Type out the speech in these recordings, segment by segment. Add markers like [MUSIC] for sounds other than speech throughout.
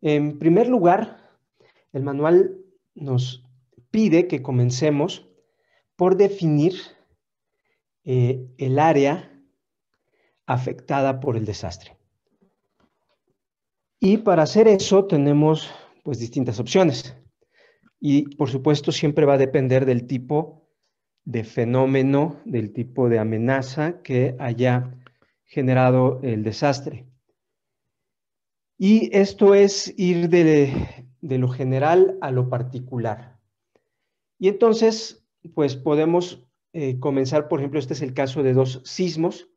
En primer lugar, el manual nos pide que comencemos por definir eh, el área afectada por el desastre. Y para hacer eso tenemos pues, distintas opciones. Y por supuesto siempre va a depender del tipo de fenómeno, del tipo de amenaza que haya generado el desastre. Y esto es ir de, lo general a lo particular. Y entonces, pues podemos eh, comenzar, por ejemplo, este es el caso de dos sismos,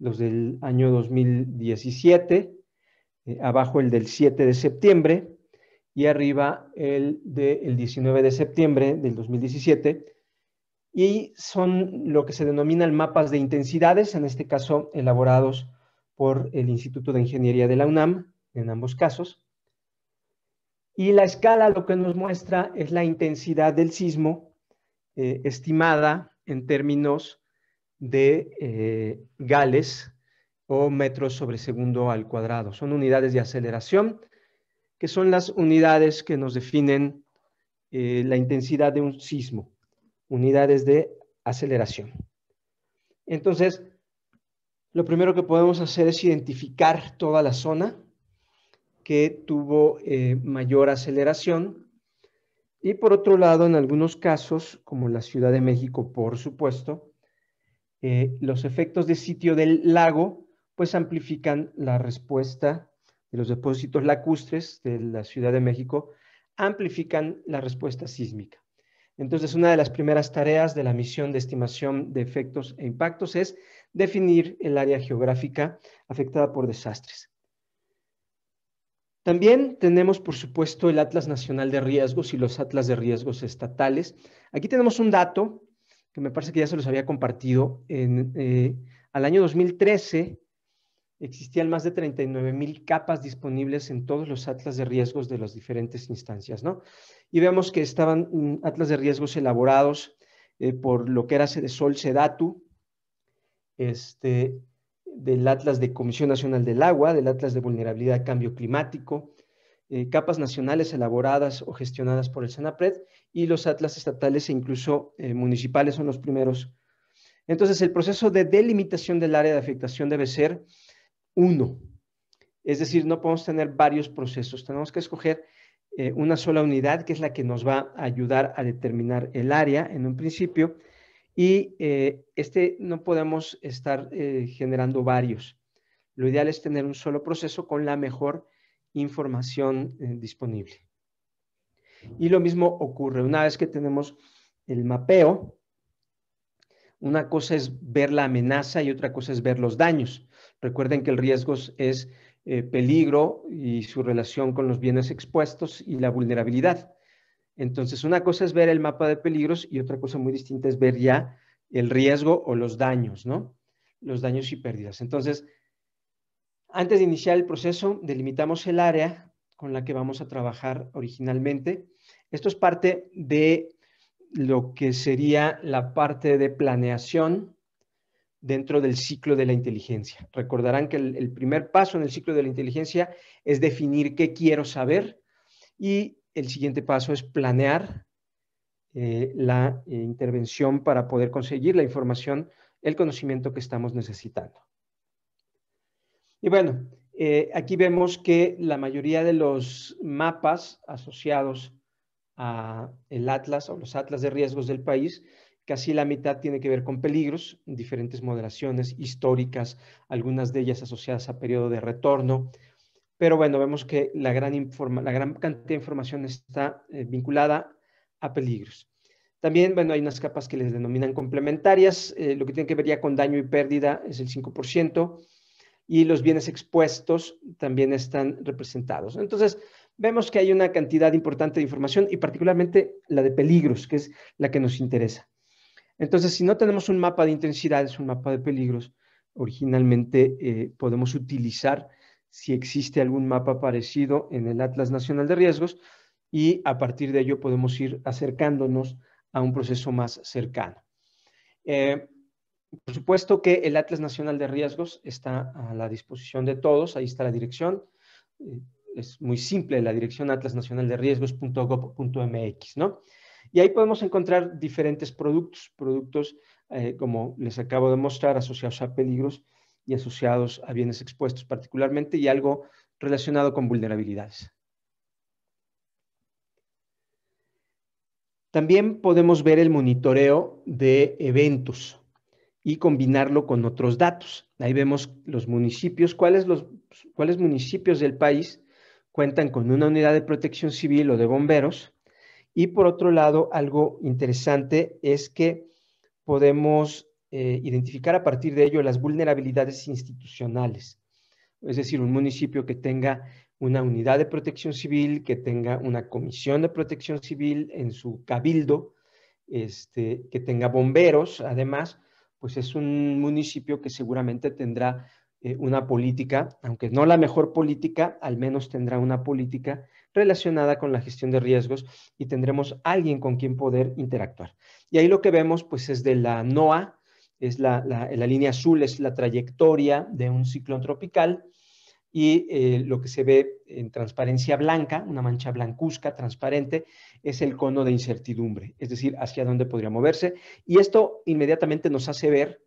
los del año 2017, eh, abajo el del 7 de septiembre y arriba el del 19 de septiembre del 2017. Y son lo que se denominan mapas de intensidades, en este caso elaborados por el Instituto de Ingeniería de la UNAM, en ambos casos. Y la escala lo que nos muestra es la intensidad del sismo eh, estimada en términos de eh, gales o metros sobre segundo al cuadrado. Son unidades de aceleración, que son las unidades que nos definen eh, la intensidad de un sismo, unidades de aceleración. Entonces, lo primero que podemos hacer es identificar toda la zona, que tuvo eh, mayor aceleración. Y por otro lado, en algunos casos, como la Ciudad de México, por supuesto, eh, los efectos de sitio del lago pues amplifican la respuesta de los depósitos lacustres de la Ciudad de México, amplifican la respuesta sísmica. Entonces, una de las primeras tareas de la misión de estimación de efectos e impactos es definir el área geográfica afectada por desastres. También tenemos, por supuesto, el Atlas Nacional de Riesgos y los Atlas de Riesgos Estatales. Aquí tenemos un dato que me parece que ya se los había compartido. En, eh, al año 2013 existían más de 39 mil capas disponibles en todos los atlas de riesgos de las diferentes instancias, ¿no? Y vemos que estaban mm, atlas de riesgos elaborados eh, por lo que era Sol Sedatu, este, del Atlas de Comisión Nacional del Agua, del Atlas de Vulnerabilidad a Cambio Climático, eh, capas nacionales elaboradas o gestionadas por el SENAPRED y los atlas estatales e incluso eh, municipales son los primeros. Entonces, el proceso de delimitación del área de afectación debe ser uno. Es decir, no podemos tener varios procesos. Tenemos que escoger eh, una sola unidad que es la que nos va a ayudar a determinar el área en un principio y eh, este no podemos estar eh, generando varios. Lo ideal es tener un solo proceso con la mejor información eh, disponible. Y lo mismo ocurre. Una vez que tenemos el mapeo, una cosa es ver la amenaza y otra cosa es ver los daños. Recuerden que el riesgo es peligro y su relación con los bienes expuestos y la vulnerabilidad. Entonces, una cosa es ver el mapa de peligros y otra cosa muy distinta es ver ya el riesgo o los daños, ¿no? Los daños y pérdidas. Entonces, antes de iniciar el proceso, delimitamos el área con la que vamos a trabajar originalmente. Esto es parte de lo que sería la parte de planeación dentro del ciclo de la inteligencia. Recordarán que el, primer paso en el ciclo de la inteligencia es definir qué quiero saber y el siguiente paso es planear eh, la eh, intervención para poder conseguir la información, el conocimiento que estamos necesitando. Y bueno, eh, aquí vemos que la mayoría de los mapas asociados a el atlas o los atlas de riesgos del país, casi la mitad tiene que ver con peligros, diferentes moderaciones históricas, algunas de ellas asociadas a periodo de retorno, pero bueno, vemos que la gran, la gran cantidad de información está eh, vinculada a peligros. También, bueno, hay unas capas que les denominan complementarias. Eh, lo que tiene que ver ya con daño y pérdida es el 5%. Y los bienes expuestos también están representados. Entonces, vemos que hay una cantidad importante de información y particularmente la de peligros, que es la que nos interesa. Entonces, si no tenemos un mapa de intensidades, un mapa de peligros, originalmente eh, podemos utilizar si existe algún mapa parecido en el Atlas Nacional de Riesgos y a partir de ello podemos ir acercándonos a un proceso más cercano. Eh, por supuesto que el Atlas Nacional de Riesgos está a la disposición de todos, ahí está la dirección. Eh, es muy simple la dirección de ¿no? Y ahí podemos encontrar diferentes productos, productos eh, como les acabo de mostrar, asociados a peligros y asociados a bienes expuestos particularmente y algo relacionado con vulnerabilidades. También podemos ver el monitoreo de eventos y combinarlo con otros datos. Ahí vemos los municipios, cuáles, los, cuáles municipios del país cuentan con una unidad de protección civil o de bomberos. Y por otro lado, algo interesante es que podemos eh, identificar a partir de ello las vulnerabilidades institucionales. Es decir, un municipio que tenga una unidad de protección civil, que tenga una comisión de protección civil en su cabildo, este, que tenga bomberos, además, pues es un municipio que seguramente tendrá eh, una política, aunque no la mejor política, al menos tendrá una política relacionada con la gestión de riesgos y tendremos alguien con quien poder interactuar. Y ahí lo que vemos, pues, es de la NOAA, es la, línea azul es la trayectoria de un ciclón tropical y eh, lo que se ve en transparencia blanca, una mancha blancuzca, transparente, es el cono de incertidumbre, es decir, hacia dónde podría moverse. Y esto inmediatamente nos hace ver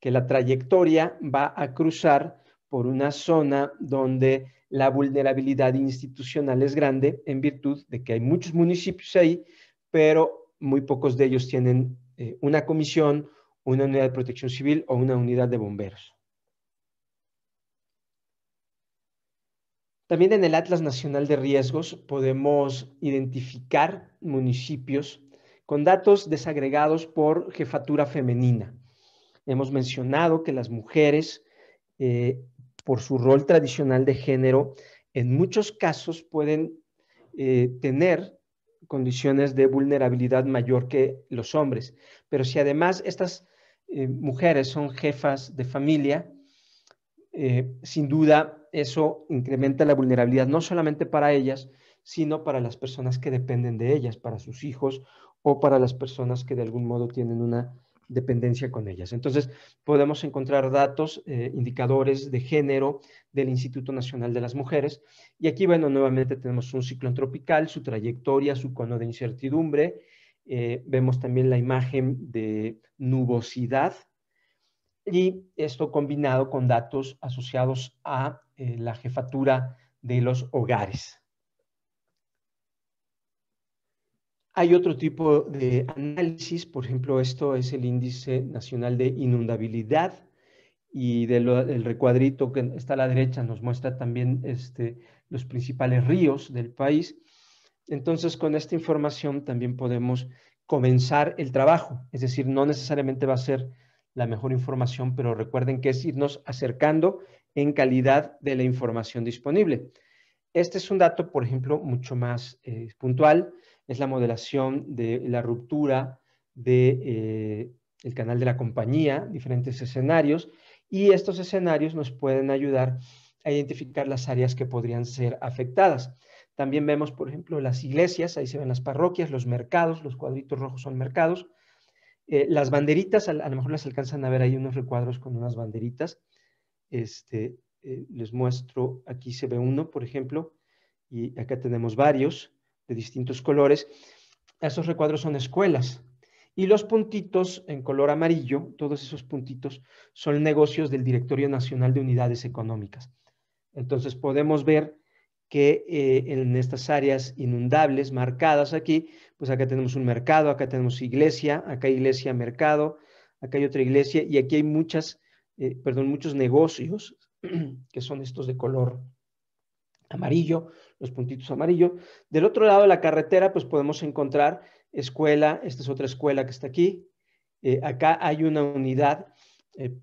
que la trayectoria va a cruzar por una zona donde la vulnerabilidad institucional es grande en virtud de que hay muchos municipios ahí, pero muy pocos de ellos tienen eh, una comisión una unidad de protección civil o una unidad de bomberos. También en el Atlas Nacional de Riesgos podemos identificar municipios con datos desagregados por jefatura femenina. Hemos mencionado que las mujeres, eh, por su rol tradicional de género, en muchos casos pueden eh, tener condiciones de vulnerabilidad mayor que los hombres. Pero si además estas eh, mujeres son jefas de familia, eh, sin duda eso incrementa la vulnerabilidad no solamente para ellas, sino para las personas que dependen de ellas, para sus hijos o para las personas que de algún modo tienen una dependencia con ellas. Entonces, podemos encontrar datos, eh, indicadores de género del Instituto Nacional de las Mujeres. Y aquí, bueno, nuevamente tenemos un ciclón tropical, su trayectoria, su cono de incertidumbre, eh, vemos también la imagen de nubosidad y esto combinado con datos asociados a eh, la jefatura de los hogares. Hay otro tipo de análisis, por ejemplo, esto es el índice nacional de inundabilidad y del recuadrito que está a la derecha nos muestra también este, los principales ríos del país entonces, con esta información también podemos comenzar el trabajo. Es decir, no necesariamente va a ser la mejor información, pero recuerden que es irnos acercando en calidad de la información disponible. Este es un dato, por ejemplo, mucho más eh, puntual. Es la modelación de la ruptura del de, eh, canal de la compañía, diferentes escenarios. Y estos escenarios nos pueden ayudar a identificar las áreas que podrían ser afectadas. También vemos, por ejemplo, las iglesias, ahí se ven las parroquias, los mercados, los cuadritos rojos son mercados. Eh, las banderitas, a, lo mejor las alcanzan a ver ahí unos recuadros con unas banderitas. Este, eh, les muestro, aquí se ve uno, por ejemplo, y acá tenemos varios de distintos colores. Esos recuadros son escuelas. Y los puntitos en color amarillo, todos esos puntitos, son negocios del Directorio Nacional de Unidades Económicas. Entonces podemos ver que eh, en estas áreas inundables marcadas aquí, pues acá tenemos un mercado, acá tenemos iglesia, acá iglesia, mercado, acá hay otra iglesia y aquí hay muchas, eh, perdón, muchos negocios [CLEARS THROAT] que son estos de color amarillo, los puntitos amarillo. Del otro lado de la carretera, pues podemos encontrar escuela, esta es otra escuela que está aquí. Eh, acá hay una unidad,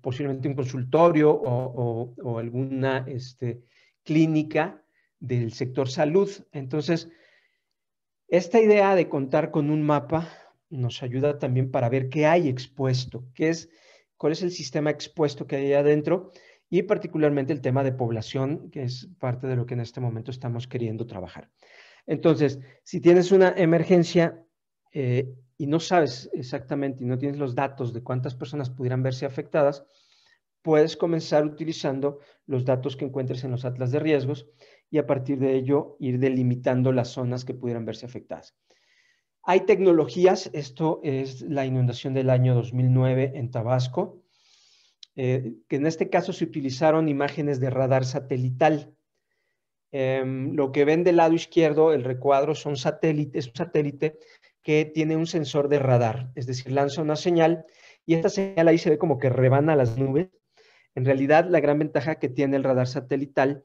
posiblemente un consultorio o, alguna este, clínica del sector salud. Entonces, esta idea de contar con un mapa nos ayuda también para ver qué hay expuesto, qué es, cuál es el sistema expuesto que hay adentro y particularmente el tema de población, que es parte de lo que en este momento estamos queriendo trabajar. Entonces, si tienes una emergencia eh, y no sabes exactamente y no tienes los datos de cuántas personas pudieran verse afectadas, puedes comenzar utilizando los datos que encuentres en los atlas de riesgos y a partir de ello ir delimitando las zonas que pudieran verse afectadas. Hay tecnologías, esto es la inundación del año 2009 en Tabasco, eh, que en este caso se utilizaron imágenes de radar satelital. Em, lo que ven del lado izquierdo, el recuadro, son satélites, es un satélite que tiene un sensor de radar, es decir, lanza una señal y esta señal ahí se ve como que rebana las nubes. En realidad, la gran ventaja que tiene el radar satelital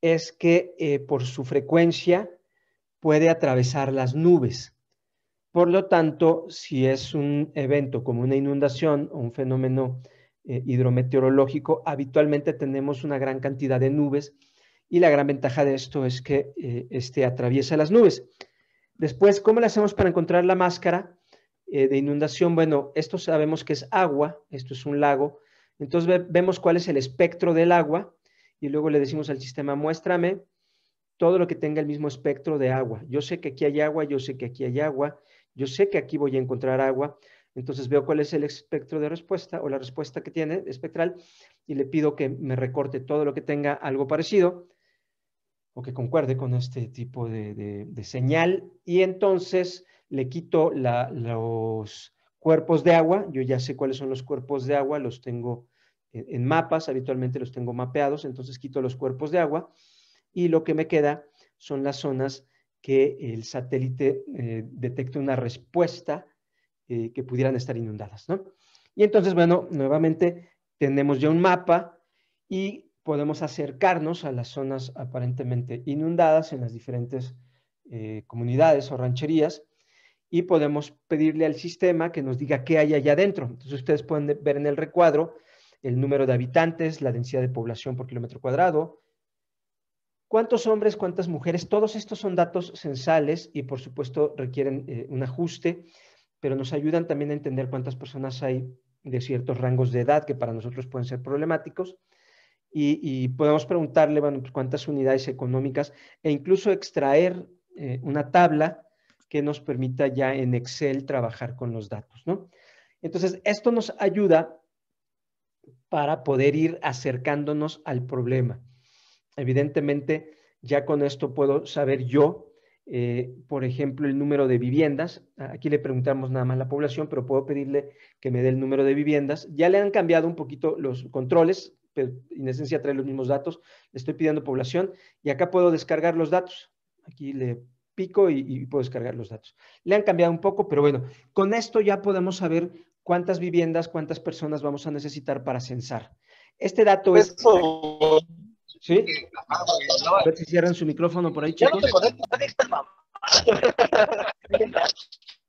es que eh, por su frecuencia puede atravesar las nubes. Por lo tanto, si es un evento como una inundación o un fenómeno eh, hidrometeorológico, habitualmente tenemos una gran cantidad de nubes y la gran ventaja de esto es que eh, este atraviesa las nubes. Después, ¿cómo le hacemos para encontrar la máscara de inundación? Bueno, esto sabemos que es agua, esto es un lago, entonces vemos cuál es el espectro del agua y luego le decimos al sistema, muéstrame todo lo que tenga el mismo espectro de agua. Yo sé que aquí hay agua, yo sé que aquí hay agua, yo sé que aquí voy a encontrar agua, entonces veo cuál es el espectro de respuesta o la respuesta que tiene espectral y le pido que me recorte todo lo que tenga algo parecido o que concuerde con este tipo de, señal y entonces le quito los cuerpos de agua, yo ya sé cuáles son los cuerpos de agua, los tengo en mapas, habitualmente los tengo mapeados, entonces quito los cuerpos de agua y lo que me queda son las zonas que el satélite detecta eh, detecte una respuesta eh, que pudieran estar inundadas. ¿no? Y entonces, bueno, nuevamente tenemos ya un mapa y podemos acercarnos a las zonas aparentemente inundadas en las diferentes eh, comunidades o rancherías y podemos pedirle al sistema que nos diga qué hay allá adentro. Entonces ustedes pueden ver en el recuadro el número de habitantes, la densidad de población por kilómetro cuadrado, cuántos hombres, cuántas mujeres, todos estos son datos censales y por supuesto requieren eh, un ajuste, pero nos ayudan también a entender cuántas personas hay de ciertos rangos de edad que para nosotros pueden ser problemáticos. Y, podemos preguntarle, pues, cuántas unidades económicas e incluso extraer eh, una tabla que nos permita ya en Excel trabajar con los datos, ¿no? Entonces, esto nos ayuda para poder ir acercándonos al problema. Evidentemente, ya con esto puedo saber yo, eh, por ejemplo, el número de viviendas. Aquí le preguntamos nada más la población, pero puedo pedirle que me dé el número de viviendas. Ya le han cambiado un poquito los controles, pero en esencia trae los mismos datos. Le estoy pidiendo población y acá puedo descargar los datos. Aquí le pico y puedo descargar los datos. Le han cambiado un poco, pero bueno, con esto ya podemos saber cuántas viviendas, cuántas personas vamos a necesitar para censar. Este dato es... ¿Sí? A ver si cierran su micrófono por ahí, chicos.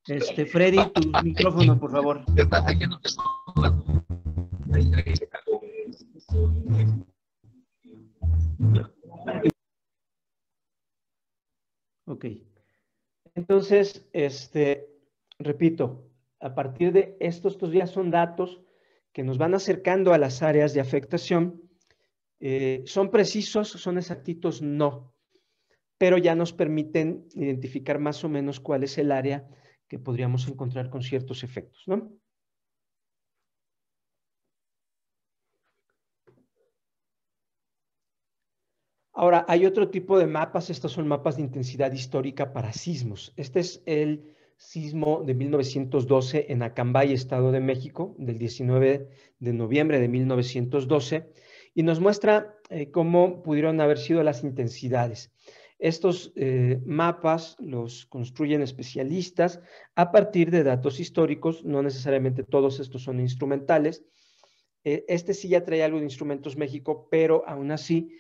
Este, Freddy, tu micrófono, por favor. Ok. Entonces, este, repito, a partir de estos, estos ya son datos que nos van acercando a las áreas de afectación. Eh, ¿Son precisos? ¿Son exactitos? No. Pero ya nos permiten identificar más o menos cuál es el área que podríamos encontrar con ciertos efectos, ¿no? Ahora, hay otro tipo de mapas, estos son mapas de intensidad histórica para sismos. Este es el sismo de 1912 en Acambay, Estado de México, del 19 de noviembre de 1912, y nos muestra eh, cómo pudieron haber sido las intensidades. Estos eh, mapas los construyen especialistas a partir de datos históricos, no necesariamente todos estos son instrumentales. Eh, este sí ya trae algo de instrumentos México, pero aún así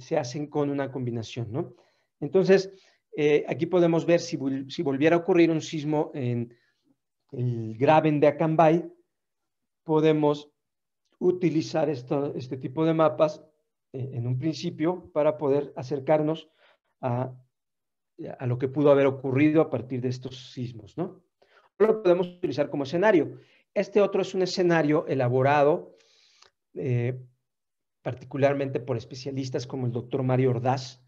se hacen con una combinación, ¿no? Entonces, eh, aquí podemos ver si, volviera a ocurrir un sismo en el Graben de Acambay, podemos utilizar este tipo de mapas eh, en un principio para poder acercarnos a, lo que pudo haber ocurrido a partir de estos sismos. ¿no? Lo podemos utilizar como escenario. Este otro es un escenario elaborado eh, particularmente por especialistas como el doctor Mario Ordaz,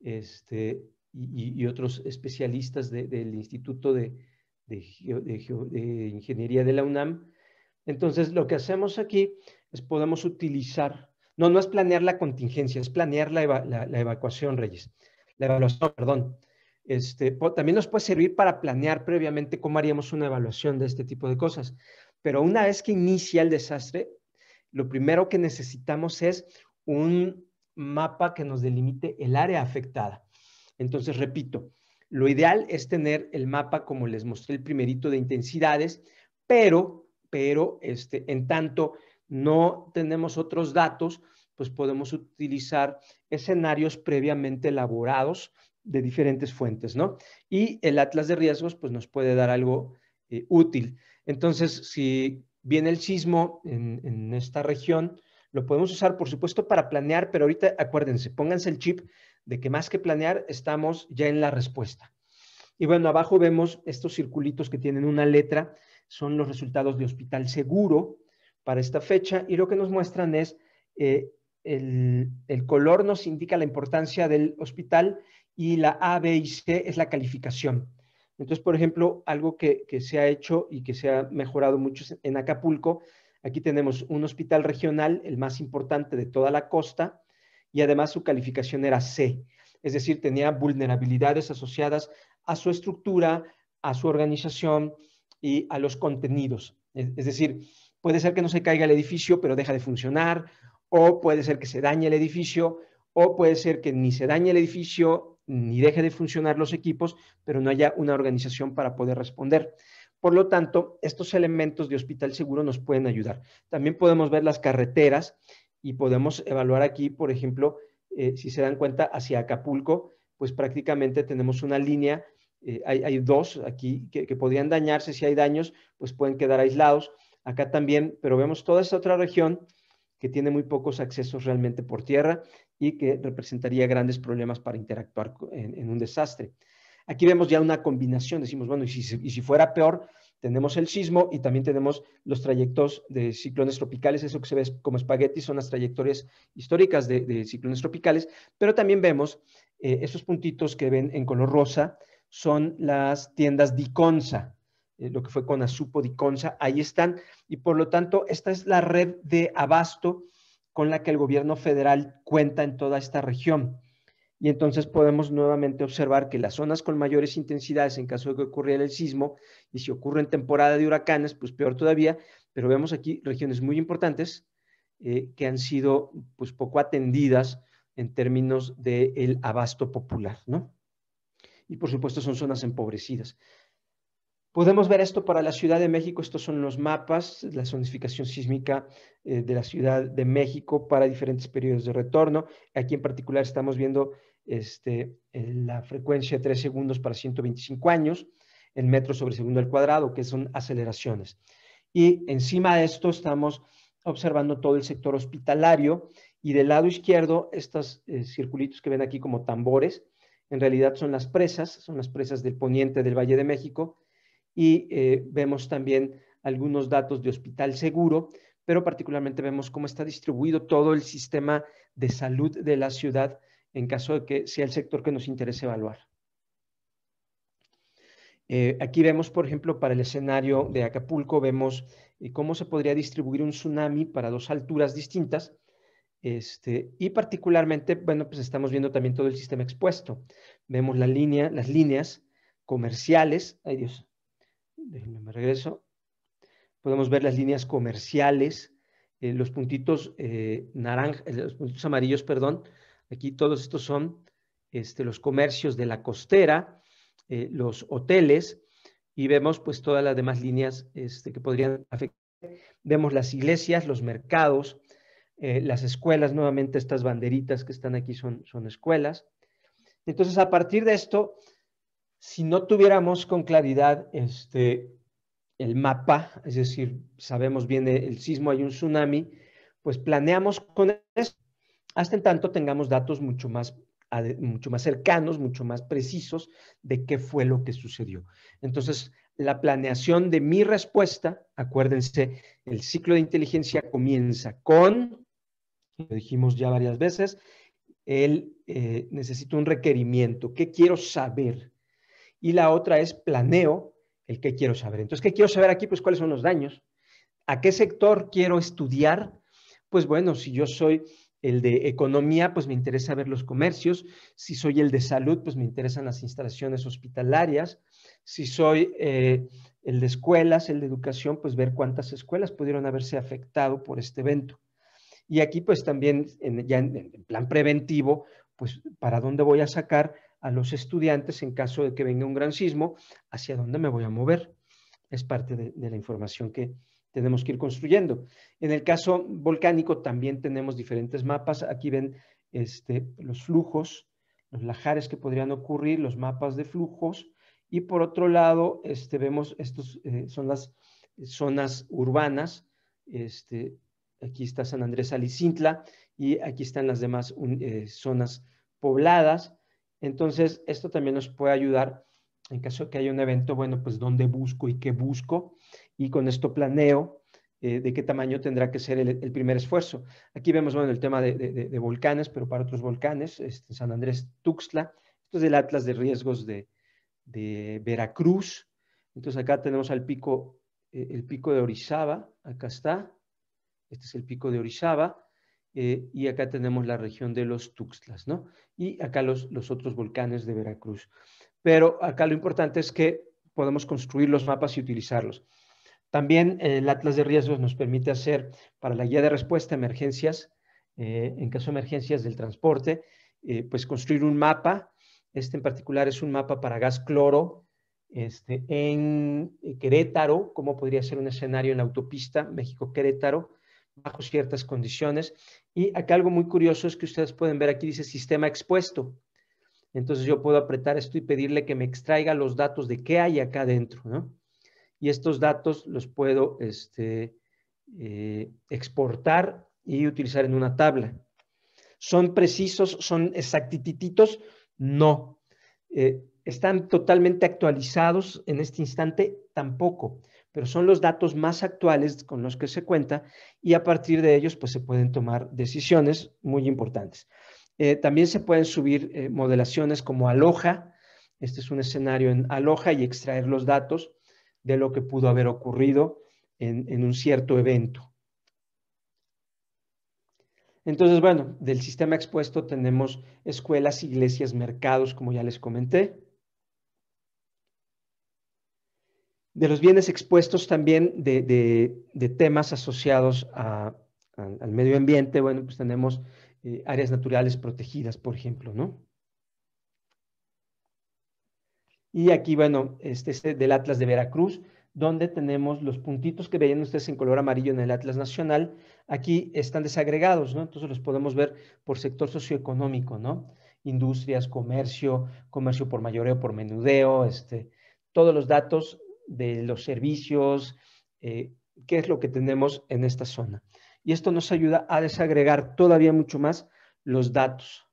este, y, otros especialistas del Instituto de, Ingeniería de la UNAM. Entonces, lo que hacemos aquí es podemos utilizar, no, no es planear la contingencia, es planear la, la, evacuación, Reyes, la evaluación, perdón. Este, también nos puede servir para planear previamente cómo haríamos una evaluación de este tipo de cosas. Pero una vez que inicia el desastre, lo primero que necesitamos es un mapa que nos delimite el área afectada. Entonces, repito, lo ideal es tener el mapa como les mostré el primerito de intensidades, pero, pero, este, en tanto no tenemos otros datos, pues podemos utilizar escenarios previamente elaborados de diferentes fuentes, ¿no? Y el atlas de riesgos, pues nos puede dar algo eh, útil. Entonces, si viene el sismo en, esta región, lo podemos usar, por supuesto, para planear, pero ahorita acuérdense, pónganse el chip de que más que planear, estamos ya en la respuesta. Y bueno, abajo vemos estos circulitos que tienen una letra, son los resultados de Hospital Seguro para esta fecha, y lo que nos muestran es eh, el, color nos indica la importancia del hospital y la A, B y C es la calificación. Entonces, por ejemplo, algo que, se ha hecho y que se ha mejorado mucho en Acapulco, aquí tenemos un hospital regional, el más importante de toda la costa, y además su calificación era C, es decir, tenía vulnerabilidades asociadas a su estructura, a su organización y a los contenidos. Es decir, puede ser que no se caiga el edificio, pero deja de funcionar, o puede ser que se dañe el edificio, o puede ser que ni se dañe el edificio, ni deje de funcionar los equipos, pero no haya una organización para poder responder. Por lo tanto, estos elementos de hospital seguro nos pueden ayudar. También podemos ver las carreteras y podemos evaluar aquí, por ejemplo, eh, si se dan cuenta, hacia Acapulco, pues prácticamente tenemos una línea, eh, hay, dos aquí que, podrían dañarse, si hay daños, pues pueden quedar aislados. Acá también, pero vemos toda esta otra región que tiene muy pocos accesos realmente por tierra y que representaría grandes problemas para interactuar en, un desastre. Aquí vemos ya una combinación, decimos, bueno, y si fuera peor, tenemos el sismo y también tenemos los trayectos de ciclones tropicales, eso que se ve como espagueti son las trayectorias históricas de, ciclones tropicales, pero también vemos eh, esos puntitos que ven en color rosa, son las tiendas Diconsa, eh, lo que fue con Azupo Diconsa, ahí están, y por lo tanto esta es la red de abasto con la que el gobierno federal cuenta en toda esta región y entonces podemos nuevamente observar que las zonas con mayores intensidades en caso de que ocurriera el sismo, y si ocurre en temporada de huracanes, pues peor todavía, pero vemos aquí regiones muy importantes eh, que han sido pues poco atendidas en términos del abasto popular, ¿no? Y por supuesto son zonas empobrecidas. Podemos ver esto para la Ciudad de México, estos son los mapas, la zonificación sísmica eh, de la Ciudad de México para diferentes periodos de retorno. Aquí en particular estamos viendo este, la frecuencia de 3 segundos para 125 años en metros sobre segundo al cuadrado, que son aceleraciones. Y encima de esto estamos observando todo el sector hospitalario y del lado izquierdo estos eh, circulitos que ven aquí como tambores, en realidad son las presas, son las presas del poniente del Valle de México y eh, vemos también algunos datos de hospital seguro, pero particularmente vemos cómo está distribuido todo el sistema de salud de la ciudad en caso de que sea el sector que nos interese evaluar. Eh, aquí vemos, por ejemplo, para el escenario de Acapulco, vemos eh, cómo se podría distribuir un tsunami para dos alturas distintas. Este, y particularmente, bueno, pues estamos viendo también todo el sistema expuesto. Vemos las líneas comerciales. Ay Dios, déjenme me regreso. Podemos ver las líneas comerciales, eh, los puntitos los puntitos amarillos, perdón, Aquí todos estos son este, los comercios de la costera, eh, los hoteles, y vemos pues todas las demás líneas este, que podrían afectar. Vemos las iglesias, los mercados, eh, las escuelas, nuevamente estas banderitas que están aquí son, son escuelas. Entonces, a partir de esto, si no tuviéramos con claridad este, el mapa, es decir, sabemos bien el sismo, hay un tsunami, pues planeamos con esto hasta en tanto tengamos datos mucho más, mucho más cercanos, mucho más precisos de qué fue lo que sucedió. Entonces, la planeación de mi respuesta, acuérdense, el ciclo de inteligencia comienza con, lo dijimos ya varias veces, el eh, necesito un requerimiento, qué quiero saber. Y la otra es planeo el qué quiero saber. Entonces, ¿qué quiero saber aquí? Pues cuáles son los daños. ¿A qué sector quiero estudiar? Pues bueno, si yo soy el de economía, pues me interesa ver los comercios. Si soy el de salud, pues me interesan las instalaciones hospitalarias. Si soy eh, el de escuelas, el de educación, pues ver cuántas escuelas pudieron haberse afectado por este evento. Y aquí, pues también, ya en, plan preventivo, pues para dónde voy a sacar a los estudiantes en caso de que venga un gran sismo, hacia dónde me voy a mover. Es parte de la información que, tenemos que ir construyendo. En el caso volcánico también tenemos diferentes mapas. Aquí ven este, los flujos, los lajares que podrían ocurrir, los mapas de flujos. Y por otro lado, este, vemos, estos eh, son las zonas urbanas. Este, aquí está San Andrés Alicintla y aquí están las demás eh, zonas pobladas. Entonces, esto también nos puede ayudar en caso que haya un evento, bueno, pues dónde busco y qué busco y con esto planeo eh, de qué tamaño tendrá que ser el, primer esfuerzo. Aquí vemos el tema de, de, volcanes, pero para otros volcanes, este, San Andrés Tuxtla, esto es el Atlas de Riesgos de, Veracruz. Entonces acá tenemos al pico, eh, el pico de Orizaba, acá está, este es el pico de Orizaba, eh, y acá tenemos la región de los Tuxtlas, ¿no? Y acá los, los otros volcanes de Veracruz. Pero acá lo importante es que podemos construir los mapas y utilizarlos. También eh, el Atlas de Riesgos nos permite hacer para la guía de respuesta a emergencias, eh, en caso de emergencias del transporte, eh, pues construir un mapa. Este en particular es un mapa para gas cloro este, en Querétaro, como podría ser un escenario en autopista México-Querétaro, bajo ciertas condiciones. Y acá algo muy curioso es que ustedes pueden ver aquí dice sistema expuesto. Entonces yo puedo apretar esto y pedirle que me extraiga los datos de qué hay acá adentro, ¿no? y estos datos los puedo este, eh, exportar y utilizar en una tabla. ¿Son precisos? ¿Son exactititos? No. Eh, ¿Están totalmente actualizados en este instante? Tampoco. Pero son los datos más actuales con los que se cuenta y a partir de ellos pues, se pueden tomar decisiones muy importantes. Eh, también se pueden subir modelaciones como Aloha. Este es un escenario en Aloha y extraer los datos de lo que pudo haber ocurrido en, un cierto evento. Entonces, bueno, del sistema expuesto tenemos escuelas, iglesias, mercados, como ya les comenté. De los bienes expuestos también de, temas asociados al medio ambiente, bueno, pues tenemos eh, áreas naturales protegidas, por ejemplo, ¿no? Y aquí, bueno, este, este del Atlas de Veracruz, donde tenemos los puntitos que veían ustedes en color amarillo en el Atlas Nacional. Aquí están desagregados, ¿no? Entonces los podemos ver por sector socioeconómico, ¿no? Industrias, comercio, comercio por mayoreo, por menudeo, este, todos los datos de los servicios, eh, qué es lo que tenemos en esta zona. Y esto nos ayuda a desagregar todavía mucho más los datos.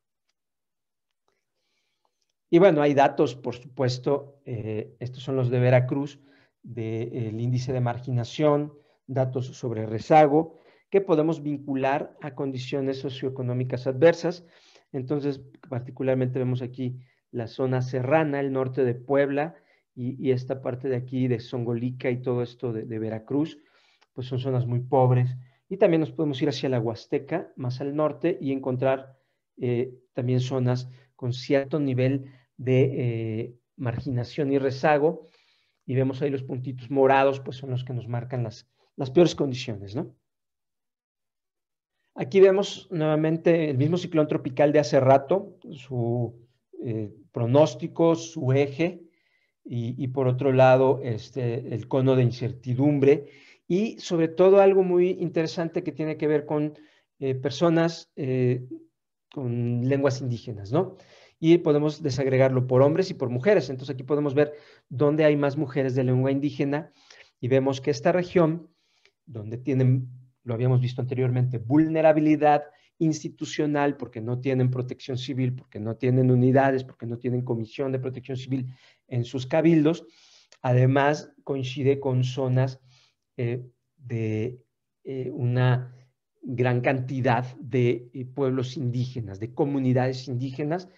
Y bueno, hay datos, por supuesto, eh, estos son los de Veracruz, del índice de marginación, datos sobre rezago, que podemos vincular a condiciones socioeconómicas adversas. Entonces, particularmente vemos aquí la zona serrana, el norte de Puebla y, esta parte de aquí de Zongolica y todo esto de, Veracruz, pues son zonas muy pobres. Y también nos podemos ir hacia la Huasteca, más al norte, y encontrar eh, también zonas con cierto nivel de eh, marginación y rezago. Y vemos ahí los puntitos morados, pues son los que nos marcan las, peores condiciones, ¿no? Aquí vemos nuevamente el mismo ciclón tropical de hace rato, su eh, pronóstico, su eje, y, por otro lado este, el cono de incertidumbre, y sobre todo algo muy interesante que tiene que ver con eh, personas con lenguas indígenas, ¿no? y podemos desagregarlo por hombres y por mujeres. Entonces aquí podemos ver dónde hay más mujeres de lengua indígena y vemos que esta región, donde tienen, lo habíamos visto anteriormente, vulnerabilidad institucional, porque no tienen protección civil, porque no tienen unidades, porque no tienen comisión de protección civil en sus cabildos, además coincide con zonas eh, de eh, una gran cantidad de eh, pueblos indígenas, de comunidades indígenas,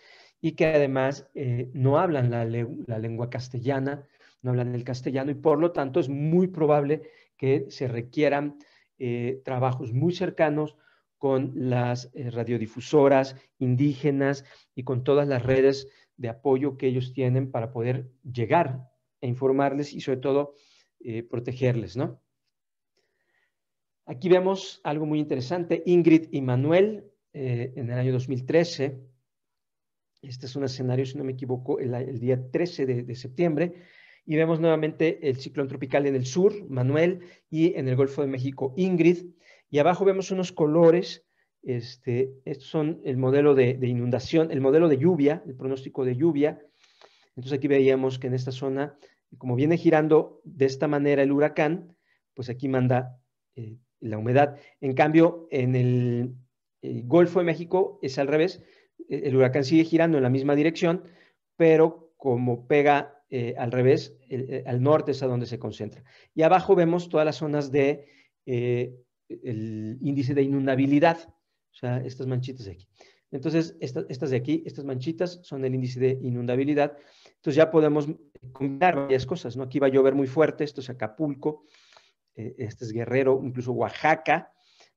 y que además eh, no hablan la, lengua castellana, no hablan el castellano y por lo tanto es muy probable que se requieran eh, trabajos muy cercanos con las eh, radiodifusoras indígenas y con todas las redes de apoyo que ellos tienen para poder llegar a e informarles y sobre todo protegerles, ¿no? Aquí vemos algo muy interesante. Ingrid y Manuel, en el año 2013, este es un escenario, si no me equivoco, el, día 13 de, septiembre. Y vemos nuevamente el ciclón tropical en el sur, Manuel, y en el Golfo de México, Ingrid. Y abajo vemos unos colores. Este, estos son el modelo de, inundación, el modelo de lluvia, el pronóstico de lluvia. Entonces aquí veíamos que en esta zona, como viene girando de esta manera el huracán, pues aquí manda eh, la humedad. En cambio, en el Golfo de México es al revés eh, el huracán sigue girando en la misma dirección, pero como pega eh, al revés, eh, al norte es a donde se concentra. Y abajo vemos todas las zonas de el índice de inundabilidad, o sea, estas manchitas de aquí. Entonces, estas de aquí, estas manchitas son el índice de inundabilidad. Entonces ya podemos combinar varias cosas, ¿no? Aquí va a llover muy fuerte, esto es Acapulco, este es Guerrero, incluso Oaxaca.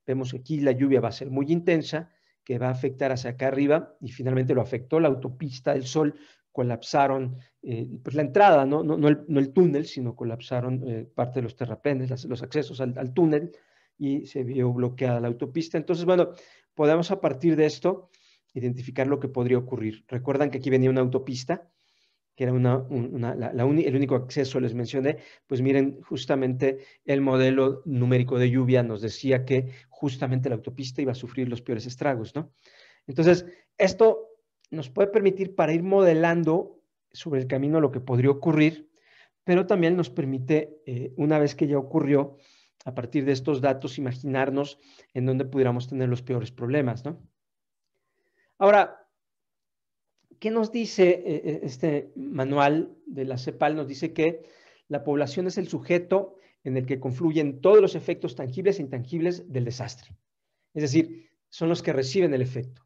Vemos aquí la lluvia va a ser muy intensa que va a afectar hacia acá arriba y finalmente lo afectó la autopista del Sol, colapsaron eh, pues la entrada, ¿no? No, no, el, túnel, sino colapsaron eh, parte de los terrapenes, los accesos al, al, túnel y se vio bloqueada la autopista. Entonces, bueno, podemos a partir de esto identificar lo que podría ocurrir. Recuerdan que aquí venía una autopista, que era el único acceso, les mencioné, pues miren, justamente el modelo numérico de lluvia nos decía que justamente la autopista iba a sufrir los peores estragos, ¿no? Entonces, esto nos puede permitir para ir modelando sobre el camino lo que podría ocurrir, pero también nos permite, eh, una vez que ya ocurrió, a partir de estos datos, imaginarnos en dónde pudiéramos tener los peores problemas, ¿no? Ahora, ¿Qué nos dice eh, eh, este manual de la CEPAL? Nos dice que la población es el sujeto en el que confluyen todos los efectos tangibles e intangibles del desastre. Es decir, son los que reciben el efecto.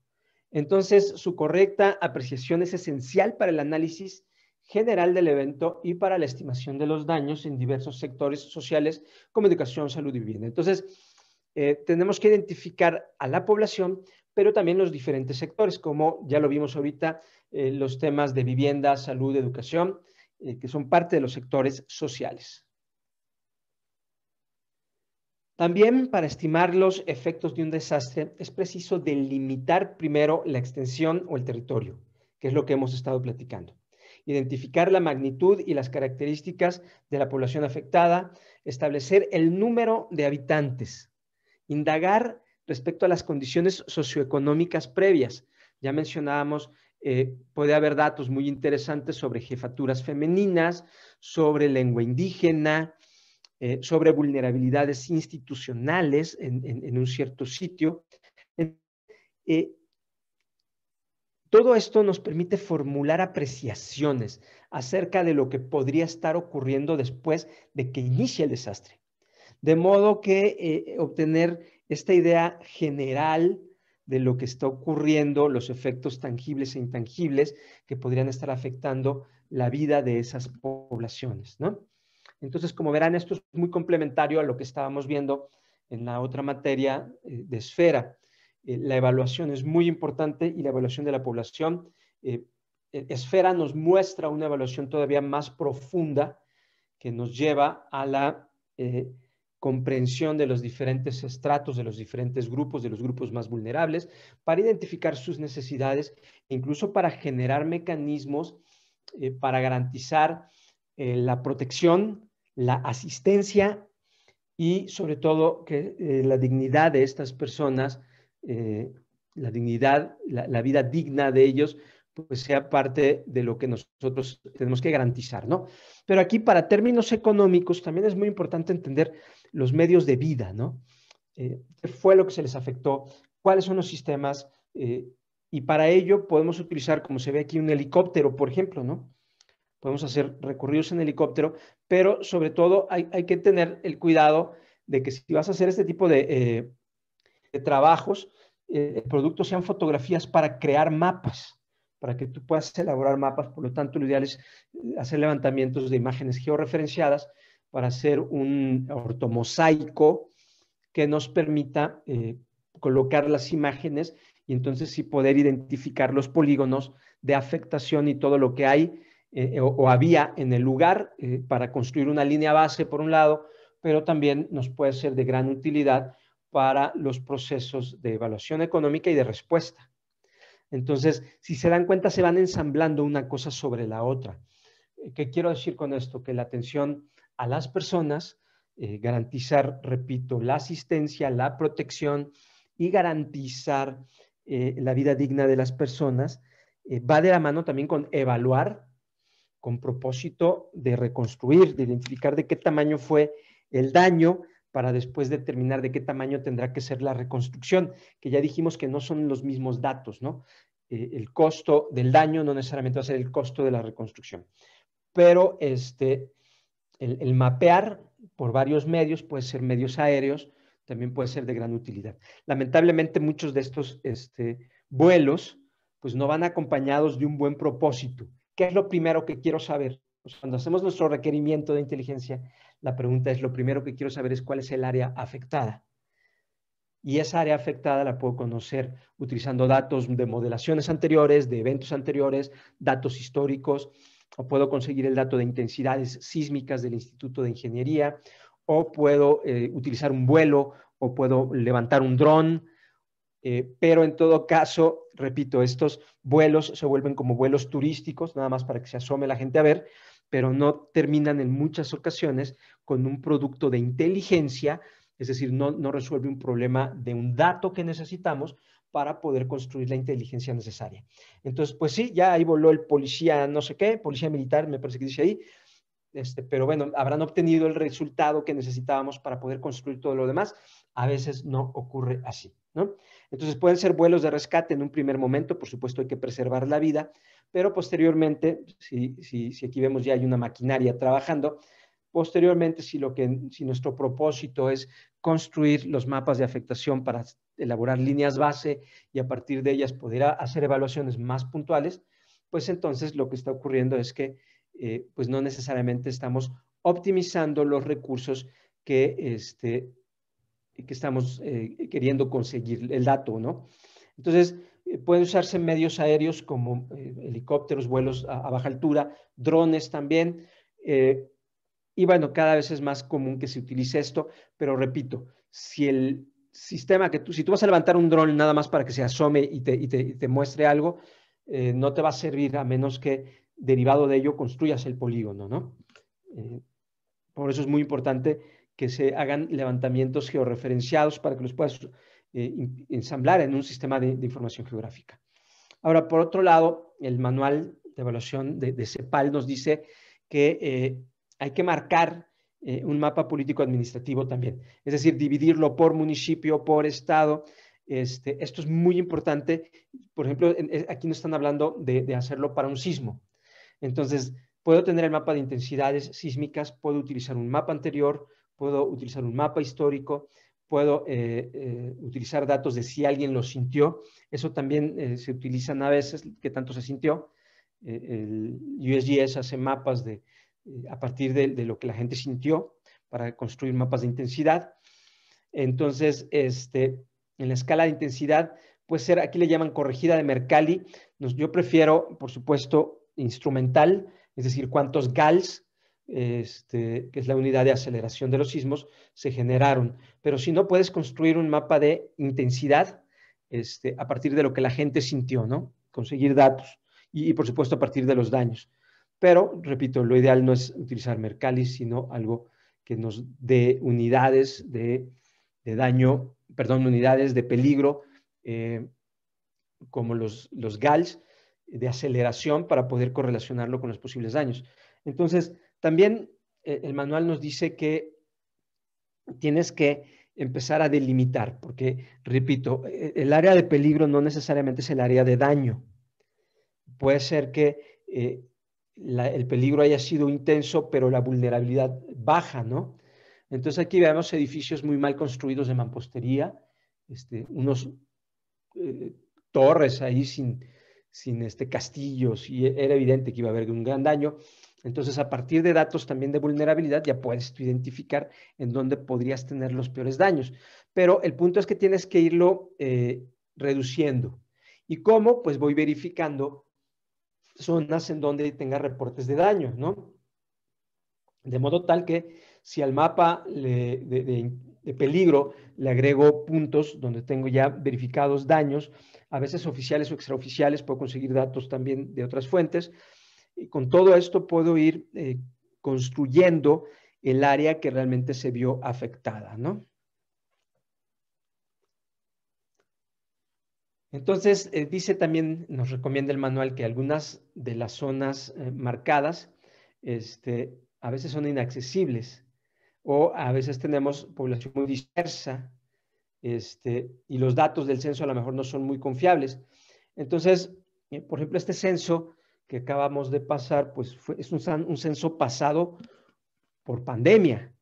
Entonces, su correcta apreciación es esencial para el análisis general del evento y para la estimación de los daños en diversos sectores sociales como educación, salud y vivienda. Entonces, eh, tenemos que identificar a la población pero también los diferentes sectores, como ya lo vimos ahorita, eh, los temas de vivienda, salud, educación, eh, que son parte de los sectores sociales. También para estimar los efectos de un desastre es preciso delimitar primero la extensión o el territorio, que es lo que hemos estado platicando. Identificar la magnitud y las características de la población afectada, establecer el número de habitantes, indagar respecto a las condiciones socioeconómicas previas. Ya mencionábamos, eh, puede haber datos muy interesantes sobre jefaturas femeninas, sobre lengua indígena, eh, sobre vulnerabilidades institucionales en, un cierto sitio. Eh, todo esto nos permite formular apreciaciones acerca de lo que podría estar ocurriendo después de que inicie el desastre. De modo que obtener esta idea general de lo que está ocurriendo, los efectos tangibles e intangibles que podrían estar afectando la vida de esas poblaciones, ¿no? Entonces, como verán, esto es muy complementario a lo que estábamos viendo en la otra materia eh, de esfera. Eh, la evaluación es muy importante y la evaluación de la población. Eh, e-, esfera nos muestra una evaluación todavía más profunda que nos lleva a la comprensión de los diferentes estratos, de los diferentes grupos, de los grupos más vulnerables, para identificar sus necesidades, incluso para generar mecanismos eh, para garantizar eh, la protección, la asistencia y sobre todo que eh, la dignidad de estas personas, la dignidad, la, la vida digna de ellos, pues sea parte de lo que nosotros tenemos que garantizar, ¿no? Pero aquí para términos económicos también es muy importante entender los medios de vida, ¿no? Eh, ¿Qué fue lo que se les afectó? ¿Cuáles son los sistemas? Eh, y para ello podemos utilizar, como se ve aquí, un helicóptero, por ejemplo, ¿no? Podemos hacer recorridos en helicóptero, pero sobre todo hay, que tener el cuidado de que si vas a hacer este tipo de, eh, trabajos, el producto sean fotografías para crear mapas para que tú puedas elaborar mapas. Por lo tanto, lo ideal es hacer levantamientos de imágenes georreferenciadas para hacer un ortomosaico que nos permita eh, colocar las imágenes y entonces sí poder identificar los polígonos de afectación y todo lo que hay eh, o, había en el lugar eh, para construir una línea base por un lado, pero también nos puede ser de gran utilidad para los procesos de evaluación económica y de respuesta. Entonces, si se dan cuenta, se van ensamblando una cosa sobre la otra. ¿Qué quiero decir con esto? Que la atención a las personas, eh, garantizar, repito, la asistencia, la protección y garantizar eh, la vida digna de las personas, eh, va de la mano también con evaluar con propósito de reconstruir, de identificar de qué tamaño fue el daño para después determinar de qué tamaño tendrá que ser la reconstrucción, que ya dijimos que no son los mismos datos, ¿no? el costo del daño no necesariamente va a ser el costo de la reconstrucción. Pero este, el, mapear por varios medios, puede ser medios aéreos, también puede ser de gran utilidad. Lamentablemente muchos de estos este, vuelos pues no van acompañados de un buen propósito. ¿Qué es lo primero que quiero saber? Pues, cuando hacemos nuestro requerimiento de inteligencia, la pregunta es, lo primero que quiero saber es cuál es el área afectada. Y esa área afectada la puedo conocer utilizando datos de modelaciones anteriores, de eventos anteriores, datos históricos, o puedo conseguir el dato de intensidades sísmicas del Instituto de Ingeniería, o puedo eh, utilizar un vuelo, o puedo levantar un dron, eh, pero en todo caso, repito, estos vuelos se vuelven como vuelos turísticos, nada más para que se asome la gente a ver, pero no terminan en muchas ocasiones con un producto de inteligencia, es decir, no resuelve un problema de un dato que necesitamos, para poder construir la inteligencia necesaria. Entonces, pues sí, ya ahí voló el policía no sé qué, policía militar, me parece que dice ahí, este, pero bueno, habrán obtenido el resultado que necesitábamos para poder construir todo lo demás. A veces no ocurre así, ¿no? Entonces pueden ser vuelos de rescate en un primer momento, por supuesto hay que preservar la vida, pero posteriormente, si, si, si aquí vemos ya hay una maquinaria trabajando, posteriormente si, lo que, si nuestro propósito es construir los mapas de afectación para elaborar líneas base y a partir de ellas poder hacer evaluaciones más puntuales, pues entonces lo que está ocurriendo es que eh, pues no necesariamente estamos optimizando los recursos que, este, que estamos eh, queriendo conseguir el dato, ¿no? Entonces, eh, pueden usarse medios aéreos como helicópteros, vuelos a, baja altura, drones también, y bueno, cada vez es más común que se utilice esto, pero repito, si el sistema que tú, si tú vas a levantar un dron nada más para que se asome y te, muestre algo, eh, no te va a servir a menos que derivado de ello construyas el polígono, ¿no? Eh, por eso es muy importante que se hagan levantamientos georreferenciados para que los puedas eh, ensamblar en un sistema de, información geográfica. Ahora, por otro lado, el manual de evaluación de CEPAL nos dice que hay que marcar eh, un mapa político-administrativo también. Es decir, dividirlo por municipio, por estado. Este, esto es muy importante. Por ejemplo, eh, aquí no están hablando de, hacerlo para un sismo. Entonces, puedo tener el mapa de intensidades sísmicas, puedo utilizar un mapa anterior, puedo utilizar un mapa histórico, puedo eh, utilizar datos de si alguien lo sintió. Eso también se utilizan a veces, qué tanto se sintió. el USGS hace mapas de eh, a partir de, lo que la gente sintió para construir mapas de intensidad. Entonces, este, en la escala de intensidad, puede ser, aquí le llaman corregida de Mercalli. yo prefiero, por supuesto, instrumental, es decir, cuántos GALs, este, que es la unidad de aceleración de los sismos, se generaron. Pero si no, puedes construir un mapa de intensidad este, a partir de lo que la gente sintió, ¿no? Conseguir datos y por supuesto, a partir de los daños. Pero, repito, lo ideal no es utilizar Mercalis, sino algo que nos dé unidades de, daño, perdón, unidades de peligro, eh, como los, los GALs, de aceleración para poder correlacionarlo con los posibles daños. Entonces, también eh, el manual nos dice que tienes que empezar a delimitar, porque, repito, eh, el área de peligro no necesariamente es el área de daño. Puede ser que el peligro haya sido intenso, pero la vulnerabilidad baja, ¿no? Entonces aquí vemos edificios muy mal construidos de mampostería, este, unos eh, torres ahí sin, sin este, castillos, y e, era evidente que iba a haber un gran daño. Entonces, a partir de datos también de vulnerabilidad, ya puedes identificar en dónde podrías tener los peores daños. Pero el punto es que tienes que irlo eh, reduciendo. ¿Y cómo? Pues voy verificando zonas en donde tenga reportes de daño, ¿no? De modo tal que si al mapa de, peligro le agrego puntos donde tengo ya verificados daños, a veces oficiales o extraoficiales, puedo conseguir datos también de otras fuentes. Y con todo esto puedo ir eh, construyendo el área que realmente se vio afectada, ¿no? Entonces, eh, dice también, nos recomienda el manual que algunas de las zonas eh, marcadas este, a veces son inaccesibles o a veces tenemos población muy dispersa este, y los datos del censo a lo mejor no son muy confiables. Entonces, eh, por ejemplo, este censo que acabamos de pasar, pues es un censo pasado por pandemia.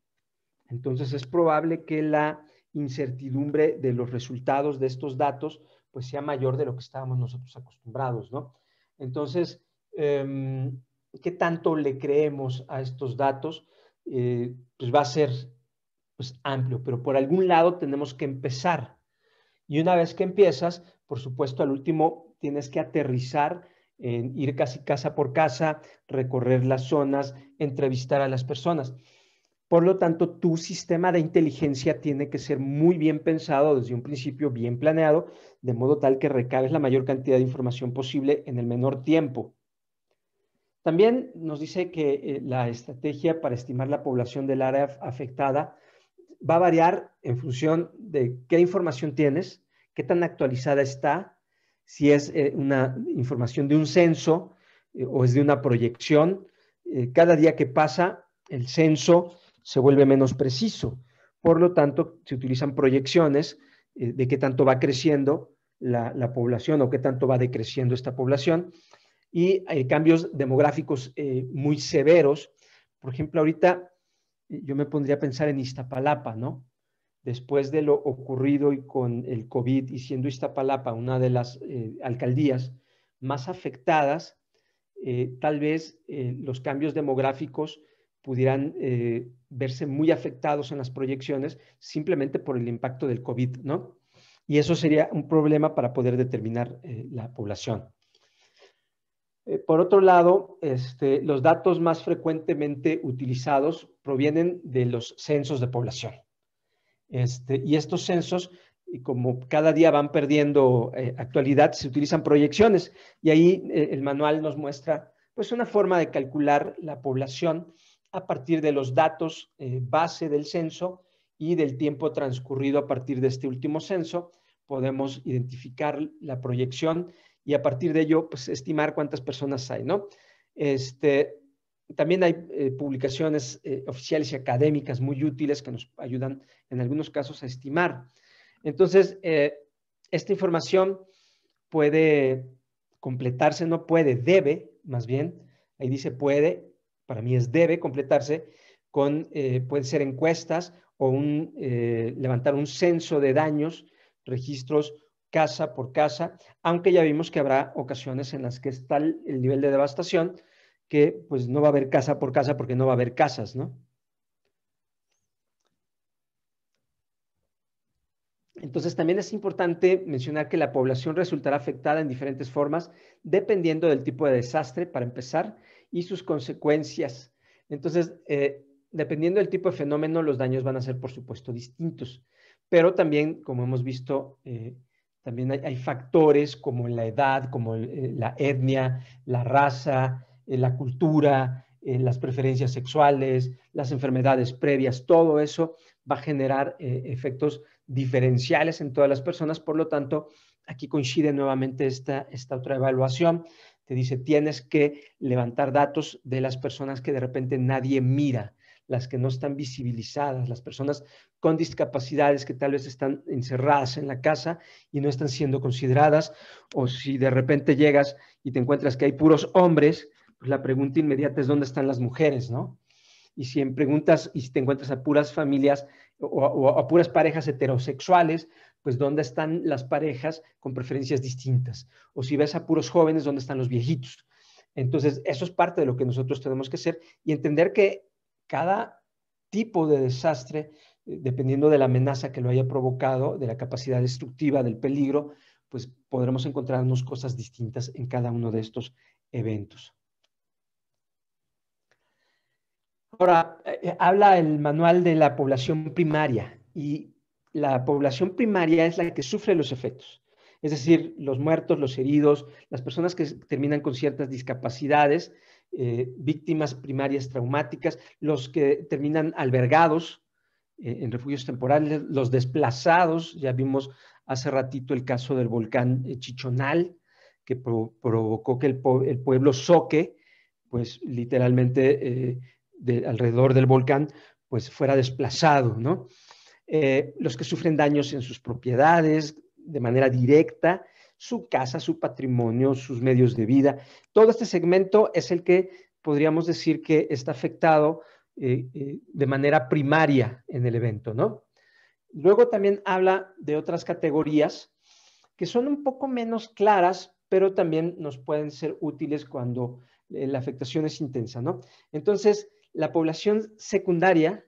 Entonces, es probable que la incertidumbre de los resultados de estos datos pues sea mayor de lo que estábamos nosotros acostumbrados, ¿no? Entonces, em, ¿qué tanto le creemos a estos datos? Eh, pues va a ser pues, amplio, pero por algún lado tenemos que empezar. Y una vez que empiezas, por supuesto, al último tienes que aterrizar en ir casi casa por casa, recorrer las zonas, entrevistar a las personas. Por lo tanto, tu sistema de inteligencia tiene que ser muy bien pensado desde un principio, bien planeado, de modo tal que recabes la mayor cantidad de información posible en el menor tiempo. También nos dice que eh, la estrategia para estimar la población del área afectada va a variar en función de qué información tienes, qué tan actualizada está, si es eh, una información de un censo eh, o es de una proyección. cada día que pasa, el censo se vuelve menos preciso. Por lo tanto, se utilizan proyecciones eh, de qué tanto va creciendo la, población o qué tanto va decreciendo esta población. Y hay eh, cambios demográficos eh, muy severos. Por ejemplo, ahorita yo me pondría a pensar en Iztapalapa, ¿no? Después de lo ocurrido y con el COVID y siendo Iztapalapa una de las alcaldías más afectadas, tal vez los cambios demográficos pudieran eh, verse muy afectados en las proyecciones simplemente por el impacto del COVID, ¿no? Y eso sería un problema para poder determinar eh, la población. Eh, por otro lado, este, los datos más frecuentemente utilizados provienen de los censos de población. Este, y estos censos, como cada día van perdiendo actualidad, se utilizan proyecciones. Y ahí el manual nos muestra pues, una forma de calcular la población a partir de los datos eh, base del censo y del tiempo transcurrido a partir de este último censo. Podemos identificar la proyección y a partir de ello pues, estimar cuántas personas hay. ¿no? Este, también hay eh, publicaciones eh, oficiales y académicas muy útiles que nos ayudan en algunos casos a estimar. Entonces, esta información puede completarse, no puede, debe, más bien, ahí dice puede para mí es debe completarse con, eh, pueden ser encuestas o un, eh, levantar un censo de daños, registros casa por casa, aunque ya vimos que habrá ocasiones en las que está el nivel de devastación que pues no va a haber casa por casa porque no va a haber casas, ¿no? Entonces también es importante mencionar que la población resultará afectada en diferentes formas dependiendo del tipo de desastre, para empezar, y sus consecuencias. Entonces, eh, dependiendo del tipo de fenómeno, los daños van a ser, por supuesto, distintos. Pero también, como hemos visto, eh, también hay, factores como la edad, como eh, la etnia, la raza, la cultura, las preferencias sexuales, las enfermedades previas, todo eso va a generar efectos diferenciales en todas las personas. Por lo tanto, aquí coincide nuevamente esta, esta otra evaluación te dice, tienes que levantar datos de las personas que de repente nadie mira, las que no están visibilizadas, las personas con discapacidades que tal vez están encerradas en la casa y no están siendo consideradas, o si de repente llegas y te encuentras que hay puros hombres, pues la pregunta inmediata es dónde están las mujeres, ¿no? Y si en preguntas y si te encuentras a puras familias o a puras parejas heterosexuales, pues dónde están las parejas con preferencias distintas. O si ves a puros jóvenes, dónde están los viejitos. Entonces, eso es parte de lo que nosotros tenemos que hacer y entender que cada tipo de desastre, eh, dependiendo de la amenaza que lo haya provocado, de la capacidad destructiva, del peligro, pues podremos encontrarnos cosas distintas en cada uno de estos eventos. Ahora, eh, eh, habla el manual de la población primaria y la población primaria es la que sufre los efectos. Es decir, los muertos, los heridos, las personas que terminan con ciertas discapacidades, eh, víctimas primarias traumáticas, los que terminan albergados eh, en refugios temporales, los desplazados, ya vimos hace ratito el caso del volcán eh, Chichonal, que provocó que el, pueblo Soque, pues literalmente alrededor del volcán, pues fuera desplazado, ¿no? Eh, los que sufren daños en sus propiedades de manera directa, su casa, su patrimonio, sus medios de vida. Todo este segmento es el que podríamos decir que está afectado eh, eh, de manera primaria en el evento, ¿no? Luego también habla de otras categorías que son un poco menos claras, pero también nos pueden ser útiles cuando la afectación es intensa, ¿no? Entonces, la población secundaria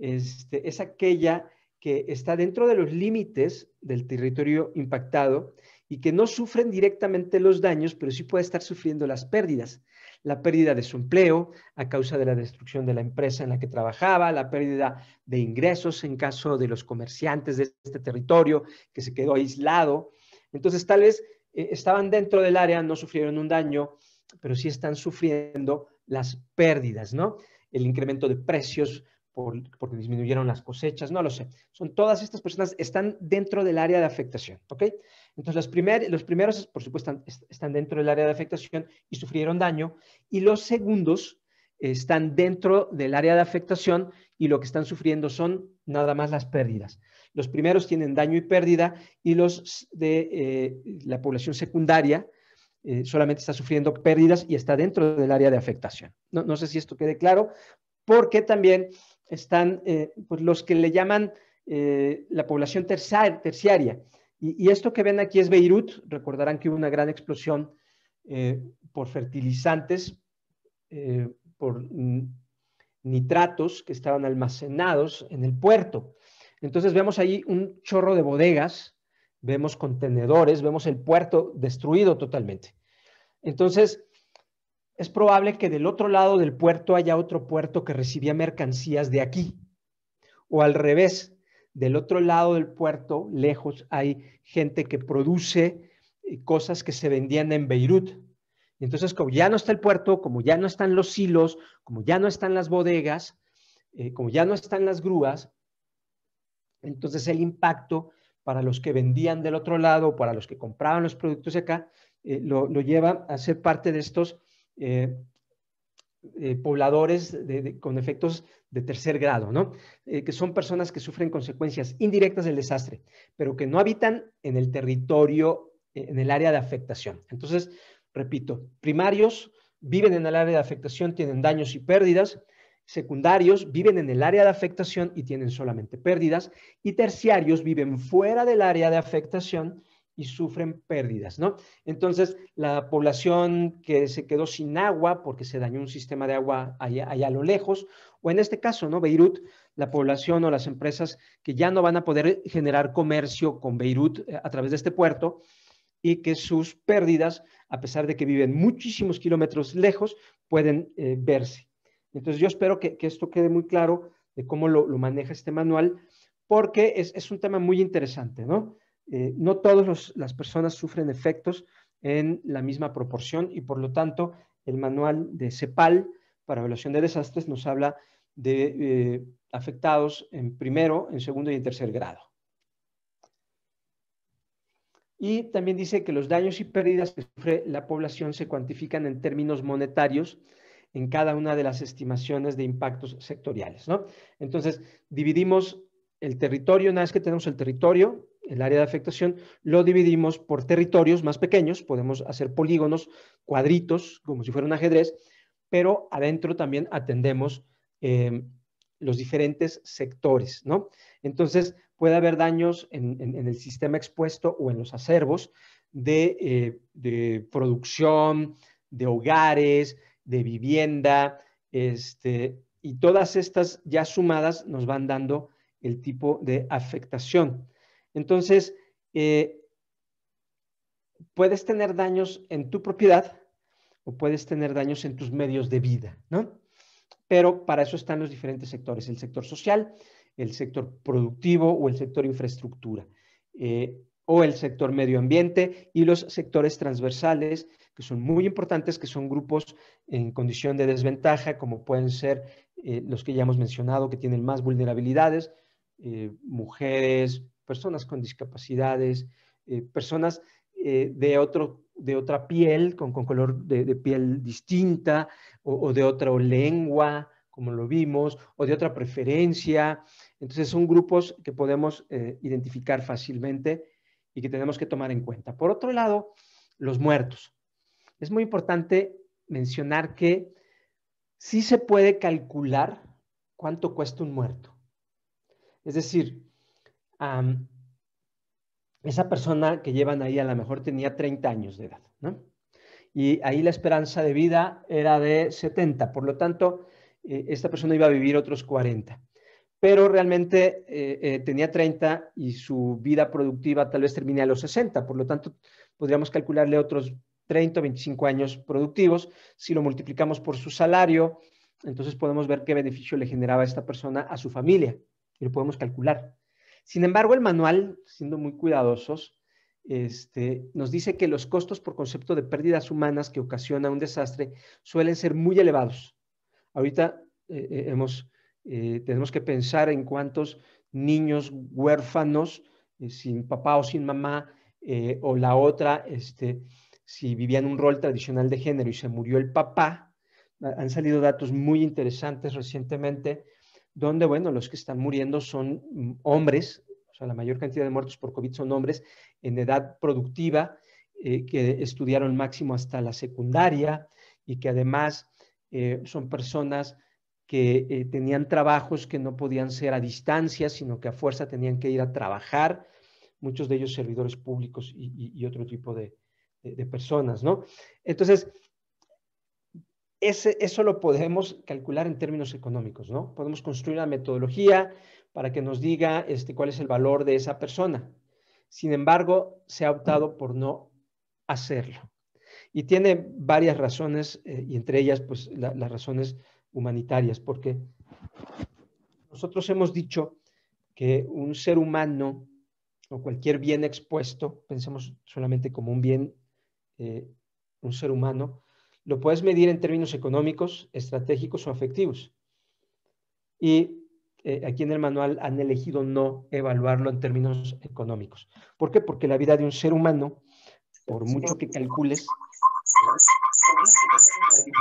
este, es aquella que está dentro de los límites del territorio impactado y que no sufren directamente los daños, pero sí puede estar sufriendo las pérdidas. La pérdida de su empleo a causa de la destrucción de la empresa en la que trabajaba, la pérdida de ingresos en caso de los comerciantes de este territorio que se quedó aislado. Entonces, tal vez eh, estaban dentro del área, no sufrieron un daño, pero sí están sufriendo las pérdidas, ¿no? El incremento de precios porque disminuyeron las cosechas, no lo sé. Son todas estas personas están dentro del área de afectación, ¿ok? Entonces los, primer, los primeros, por supuesto, están, dentro del área de afectación y sufrieron daño, y los segundos están dentro del área de afectación y lo que están sufriendo son nada más las pérdidas. Los primeros tienen daño y pérdida y los de eh, la población secundaria, eh, solamente está sufriendo pérdidas y está dentro del área de afectación. No, no, sé si esto quede claro, porque también están eh, pues los que le llaman eh, la población terciaria. Y, esto que ven aquí es Beirut. Recordarán que hubo una gran explosión eh, por fertilizantes, por nitratos que estaban almacenados en el puerto. Entonces vemos ahí un chorro de bodegas, vemos contenedores, vemos el puerto destruido totalmente. Entonces, es probable que del otro lado del puerto haya otro puerto que recibía mercancías de aquí. O al revés, del otro lado del puerto, lejos, hay gente que produce eh, cosas que se vendían en Beirut. entonces, como ya no está el puerto, como ya no están los silos, como ya no están las bodegas, eh, como ya no están las grúas, entonces el impacto para los que vendían del otro lado, para los que compraban los productos de acá, eh, lo, lo, lleva a ser parte de estos eh, eh, pobladores con efectos de tercer grado, ¿no? Eh, que son personas que sufren consecuencias indirectas del desastre, pero que no habitan en el territorio, en el área de afectación. Entonces, repito, primarios viven en el área de afectación, tienen daños y pérdidas, secundarios viven en el área de afectación y tienen solamente pérdidas, y terciarios viven fuera del área de afectación y sufren pérdidas, ¿no? Entonces, la población que se quedó sin agua porque se dañó un sistema de agua allá, a lo lejos, o en este caso, ¿no? Beirut, la población o las empresas que ya no van a poder generar comercio con Beirut eh, a través de este puerto y que sus pérdidas, a pesar de que viven muchísimos kilómetros lejos, pueden eh, verse. Entonces, yo espero que, esto quede muy claro de cómo lo, maneja este manual, porque es, es un tema muy interesante, ¿no? Eh, no todas las personas sufren efectos en la misma proporción y por lo tanto el manual de CEPAL para evaluación de desastres nos habla de eh, afectados en primero, en segundo y en tercer grado. Y también dice que los daños y pérdidas que sufre la población se cuantifican en términos monetarios en cada una de las estimaciones de impactos sectoriales. Entonces, dividimos el territorio, una vez que tenemos el territorio, el área de afectación, lo dividimos por territorios más pequeños, podemos hacer polígonos, cuadritos, como si fuera un ajedrez, pero adentro también atendemos em, los diferentes sectores, ¿no? Entonces, puede haber daños en, el sistema expuesto o en los acervos de, eh, producción, de hogares, de vivienda, este, y todas estas ya sumadas nos van dando el tipo de afectación. Entonces, eh, puedes tener daños en tu propiedad o puedes tener daños en tus medios de vida, ¿no? Pero para eso están los diferentes sectores, el sector social, el sector productivo o el sector infraestructura. Eh, o el sector medio ambiente y los sectores transversales, que son muy importantes, que son grupos en condición de desventaja, como pueden ser eh, los que ya hemos mencionado, que tienen más vulnerabilidades, mujeres, personas con discapacidades, eh, personas eh, de, otro, de otra piel, con, color de, piel distinta o, de otra lengua, como lo vimos, o de otra preferencia. Entonces son grupos que podemos eh, identificar fácilmente y que tenemos que tomar en cuenta. Por otro lado, los muertos. Es muy importante mencionar que sí se puede calcular cuánto cuesta un muerto. Es decir, esa persona que llevan ahí a lo mejor tenía 30 años de edad, ¿no? Y ahí la esperanza de vida era de 70, por lo tanto, eh, esta persona iba a vivir otros 40. Pero realmente eh, eh, tenía 30 y su vida productiva tal vez termina a los 60, por lo tanto, podríamos calcularle otros 30 o 25 años productivos. Si lo multiplicamos por su salario, entonces podemos ver qué beneficio le generaba esta persona a su familia y lo podemos calcular. Sin embargo, el manual, siendo muy cuidadosos, este, nos dice que los costos por concepto de pérdidas humanas que ocasiona un desastre suelen ser muy elevados. Ahorita eh, eh, eh, tenemos que pensar en cuántos niños huérfanos, sin papá o sin mamá, o la otra, este, si vivían un rol tradicional de género y se murió el papá, han salido datos muy interesantes recientemente donde, bueno, los que están muriendo son mm, hombres, o sea, la mayor cantidad de muertos por COVID son hombres en edad productiva, eh, que estudiaron máximo hasta la secundaria y que además eh, son personas que eh, tenían trabajos que no podían ser a distancia, sino que a fuerza tenían que ir a trabajar, muchos de ellos servidores públicos y, otro tipo de, de, personas, ¿no? Entonces, eso lo podemos calcular en términos económicos, ¿no? Podemos construir una metodología para que nos diga este, cuál es el valor de esa persona. Sin embargo, se ha optado por no hacerlo. Y tiene varias razones, eh, y entre ellas, pues, las razones humanitarias, porque nosotros hemos dicho que un ser humano o cualquier bien expuesto, pensemos solamente como un bien, eh, un ser humano, lo puedes medir en términos económicos, estratégicos o afectivos. Y eh, aquí en el manual han elegido no evaluarlo en términos económicos. ¿Por qué? Porque la vida de un ser humano, por mucho que calcules,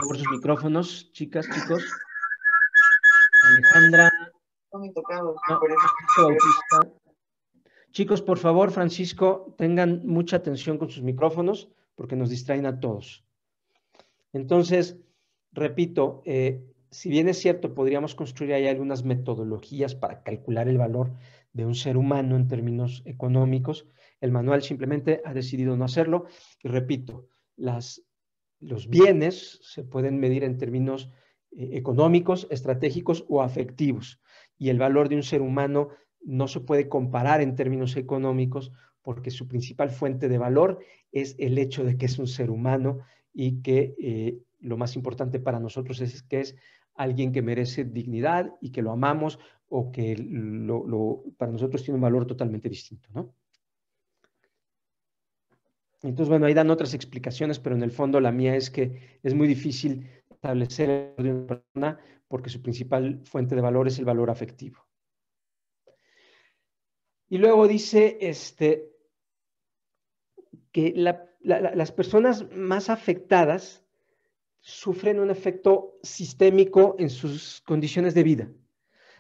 por sus micrófonos, chicas, chicos. Alejandra. chicos, por favor, Francisco, tengan mucha atención con sus micrófonos porque nos distraen a todos. Entonces, repito, eh, si bien es cierto, podríamos construir ahí algunas metodologías para calcular el valor de un ser humano en términos económicos, el manual simplemente ha decidido no hacerlo. Y repito, los bienes se pueden medir en términos eh, económicos, estratégicos o afectivos. Y el valor de un ser humano no se puede comparar en términos económicos porque su principal fuente de valor es el hecho de que es un ser humano y que eh, lo más importante para nosotros es que es alguien que merece dignidad y que lo amamos o que lo, para nosotros tiene un valor totalmente distinto. Entonces, bueno, ahí dan otras explicaciones, pero en el fondo la mía es que es muy difícil establecer el de una persona porque su principal fuente de valor es el valor afectivo. Y luego dice este, que la las personas más afectadas sufren un efecto sistémico en sus condiciones de vida.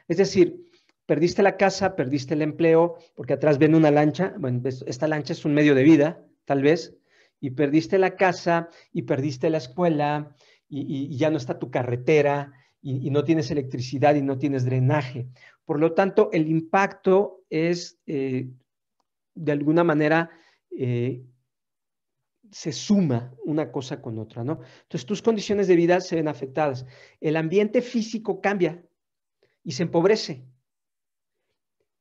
Es decir, perdiste la casa, perdiste el empleo, porque atrás ven una lancha, bueno, pues, esta lancha es un medio de vida, tal vez, y perdiste la casa, y perdiste la escuela, y, ya no está tu carretera, y, no tienes electricidad, y no tienes drenaje. Por lo tanto, el impacto es, eh, de alguna manera, eh, se suma una cosa con otra, ¿no? Entonces tus condiciones de vida se ven afectadas. El ambiente físico cambia y se empobrece.